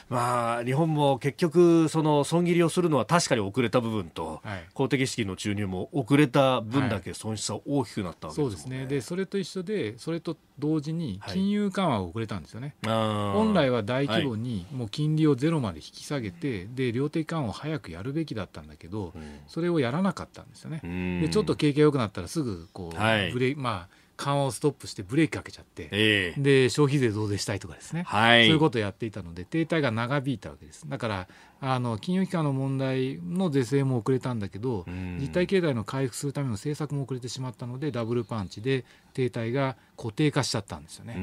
[SPEAKER 1] まあ、日本も結局その損切りをするのは確かに遅れた部分と、はい、公的資金の注入も遅れた分だけ損失は大き
[SPEAKER 3] くなったわけです、ねはい、そうですねでそれと一緒でそれと同時に金融緩和が遅れたんですよね、は
[SPEAKER 2] い、本来は大規模に
[SPEAKER 3] もう金利をゼロまで引き下げて、で量的緩和を早くやるべきだったんだけど、それをやらなかったんですよね、でちょっと景気が良くなったらすぐこう、ブレまあ緩和をストップしてブレーキかけちゃって、えー、で消費税増税したいとかですね、はい、そういうことをやっていたので停滞が長引いたわけですだからあの金融機関の問題の是正も遅れたんだけど、実体経済の回復するための政策も遅れてしまったのでダブルパンチで停滞が固定化しちゃったんですよね。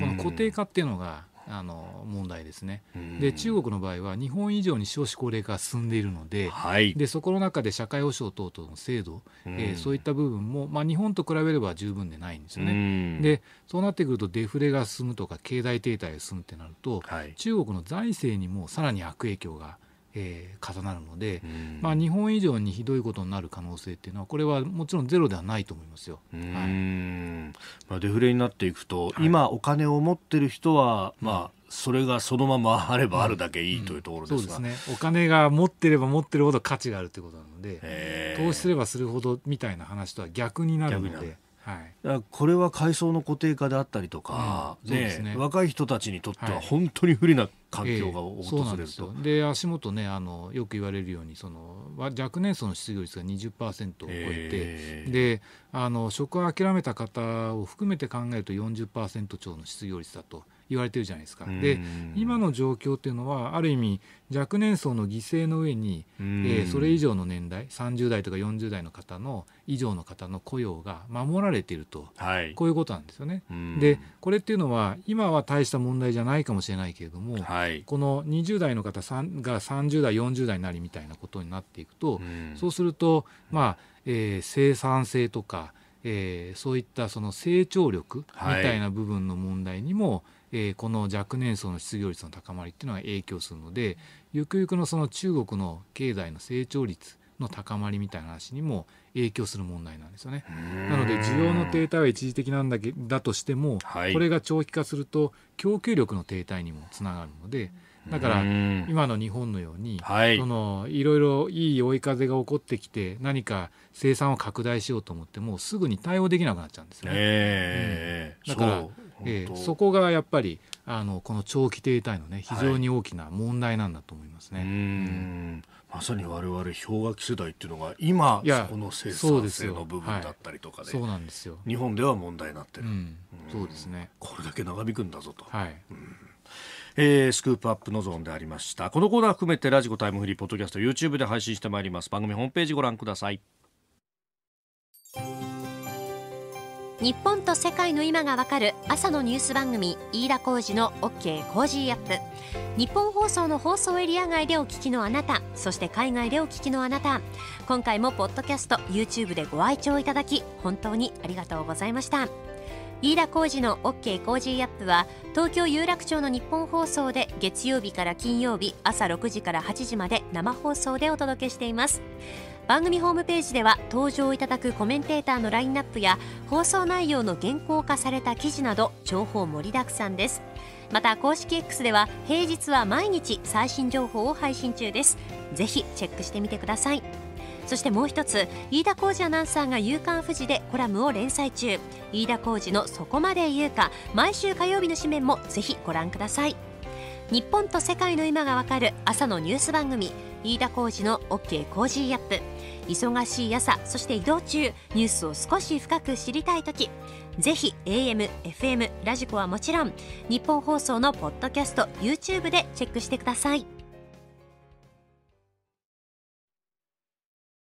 [SPEAKER 3] この固定化っていうのがあの問題ですね、で中国の場合は日本以上に少子高齢化が進んでいるのではい、でそこの中で社会保障等々の制度、うえー、そういった部分も、まあ、日本と比べれば十分でないんですよね、でそうなってくるとデフレが進むとか経済停滞が進むってなると、はい、中国の財政にもさらに悪影響がえー、重なるので、まあ、日本以上にひどいことになる可能性っていうのはこれはもちろんゼロではないと思います
[SPEAKER 1] よ、はいまあ、デフレになっていくと、はい、今お金を持ってる人は、まあ、それがそのままあればあるだけいいというところですが、うんうんね、
[SPEAKER 3] お金が持ってれば持ってるほど価値があるということなので投資すればするほどみたいな話とは逆になるので。はい、これは階層の固定化であったりとか、うん、ね、若い人たちにとっては本当に不利な環境が訪れると、はいえー、で足元ねあのよく言われるようにその若年層の失業率が20%を超えて、えー、であの職を諦めた方を含めて考えると40%超の失業率だと言われてるじゃないですか。で今の状況っていうのはある意味若年層の犠牲の上に、
[SPEAKER 4] えー、それ以
[SPEAKER 3] 上の年代30代とか40代の方の以上の方の雇用が守られていると、はい、こういうことなんですよね。でこれっていうのは今は大した問題じゃないかもしれないけれども、はい、この20代の方が30代40代になりみたいなことになっていくとそうすると、まあえー、生産性とかえー、そういったその成長力みたいな部分の問題にも、えー、この若年層の失業率の高まりっていうのが影響するのでゆくゆくのその中国の経済の成長率の高まりみたいな話にも影響する問題なんですよね。なので需要の停滞は一時的なんだけだとしても、はい、これが長期化すると供給力の停滞にもつながるので。だから今の日本のように、はい、そのいろいろいい追い風が起こってきて何か生産を拡大しようと思ってもすぐに対応できなくなっちゃうんですね。えーうん、だからえー、そこがやっぱりあのこの長期停滞のね非常に大きな問題なんだと思いますね。はい、うまさに我々氷河期世代っていうのが今この生産性の部分だったりとかで、はい、そうな
[SPEAKER 1] んですよ日本では問題になってる、うん、そうですねこれだけ長引くんだぞと。はい、うんえー、スクープアップのゾーンでありましたこのコーナー含めてラジコタイムフリーポッドキャスト YouTube で配信してまいります番組ホームページご覧ください
[SPEAKER 2] 日本と世界の今がわかる朝のニュース番組飯田浩二の OK コージーアップ日本放送の放送エリア外でお聞きのあなたそして海外でお聞きのあなた今回もポッドキャスト YouTube でご愛聴いただき本当にありがとうございました飯田浩二の OK コージーアップは東京有楽町の日本放送で月曜日から金曜日朝6時から8時まで生放送でお届けしています番組ホームページでは登場いただくコメンテーターのラインナップや放送内容の原稿化された記事など情報盛りだくさんですまた公式 X では平日は毎日最新情報を配信中ですぜひチェックしてみてくださいそしてもう一つ飯田浩二アナウンサーが「夕刊富士」でコラムを連載中飯田浩二の「そこまで言うか」毎週火曜日の紙面もぜひご覧ください日本と世界の今がわかる朝のニュース番組飯田浩司の OK コージーアップ忙しい朝そして移動中ニュースを少し深く知りたい時ぜひ AM、FM、ラジコはもちろん日本放送のポッドキャスト YouTube でチェックしてください